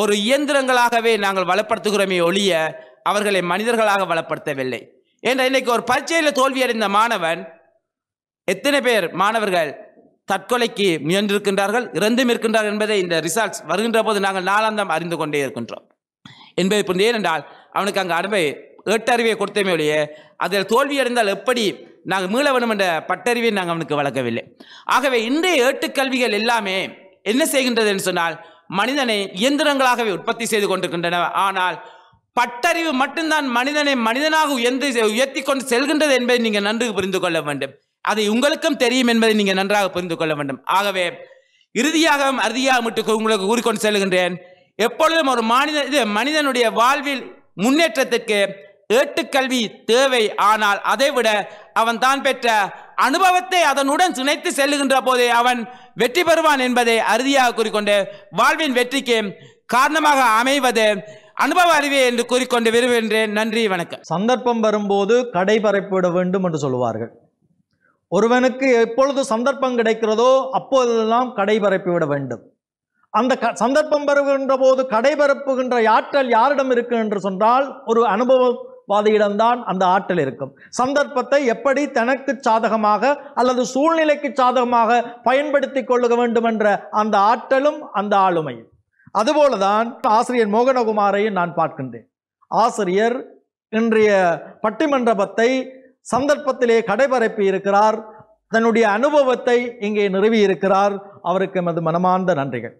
ஒரு இயந்திரங்களாகவே நாங்கள் வளப்படுத்துகிறோமே ஒழிய அவர்களை மனிதர்களாக வளப்படுத்தவில்லை என்ற இன்னைக்கு ஒரு பரீட்சையில் தோல்வியடைந்த மாணவன் எத்தனை பேர் மாணவர்கள் தற்கொலைக்கு முயன்றிருக்கின்றார்கள் இறந்தும் இருக்கின்றார்கள் என்பதை இந்த ரிசல்ட்ஸ் வருகின்ற போது நாங்கள் நாளாந்தம் அறிந்து கொண்டே இருக்கின்றோம் என்பதை புரிந்து ஏனென்றால் அவனுக்கு அங்கே அனுபவி ஏட்டறிவை கொடுத்தமே ஒழிய அதில் தோல்வி அடைந்தால் எப்படி நாங்கள் மீள வேணும் என்ற பட்டறிவை நாங்கள் அவனுக்கு வளர்க்கவில்லை ஆகவே இன்றைய ஏட்டுக்கல்விகள் எல்லாமே என்ன செய்கின்றது என்று சொன்னால் மனிதனை இயந்திரங்களாகவே உற்பத்தி செய்து கொண்டிருக்கின்றன ஆனால் பட்டறிவு மட்டும்தான் மனிதனை மனிதனாக உயர்ந்து உயர்த்தி கொண்டு செல்கின்றது என்பதை நீங்கள் நன்கு புரிந்து கொள்ள வேண்டும் அதை உங்களுக்கும் தெரியும் என்பதை நீங்கள் நன்றாக புரிந்து கொள்ள வேண்டும் ஆகவே இறுதியாக அறுதியாக மட்டும் உங்களுக்கு கூறிக்கொண்டு செல்கின்றேன் எப்பொழுதும் ஒரு மனித இது மனிதனுடைய வாழ்வில் முன்னேற்றத்துக்கு ஏட்டுக்கல்வி தேவை ஆனால் அதைவிட அவன் தான் பெற்ற அனுபவத்தை அதனுடன் சிணைத்து செல்லுகின்ற போதே அவன் வெற்றி பெறுவான் என்பதை அறுதியாக கூறிக்கொண்டு வாழ்வின் வெற்றிக்கு காரணமாக அமைவது அனுபவ அறிவே என்று கூறிக்கொண்டு விரும்புகின்றேன் நன்றி வணக்கம் சந்தர்ப்பம் வரும்போது கடைபரப்பிட வேண்டும் என்று சொல்லுவார்கள் ஒருவனுக்கு எப்பொழுது சந்தர்ப்பம் கிடைக்கிறதோ அப்போதெல்லாம் கடைபரப்பிவிட வேண்டும் அந்த க சந்தர்ப்பம் பெறுகின்ற போது கடைபரப்புகின்ற ஆற்றல் யாரிடம் இருக்கு என்று சொன்னால் ஒரு அனுபவவாதியிடம்தான் அந்த ஆற்றல் இருக்கும் சந்தர்ப்பத்தை எப்படி தனக்கு சாதகமாக அல்லது சூழ்நிலைக்கு சாதகமாக பயன்படுத்தி கொள்ள வேண்டும் என்ற அந்த ஆற்றலும் அந்த ஆளுமையும் அதுபோலதான் ஆசிரியர் மோகனகுமாரையும் நான் பார்க்கின்றேன் ஆசிரியர் இன்றைய பட்டிமண்டபத்தை சந்தர்ப்பத்திலே கடைபரப்பி இருக்கிறார் தன்னுடைய அனுபவத்தை இங்கே நிறுவி இருக்கிறார் அவருக்கு எமது மனமார்ந்த நன்றிகள்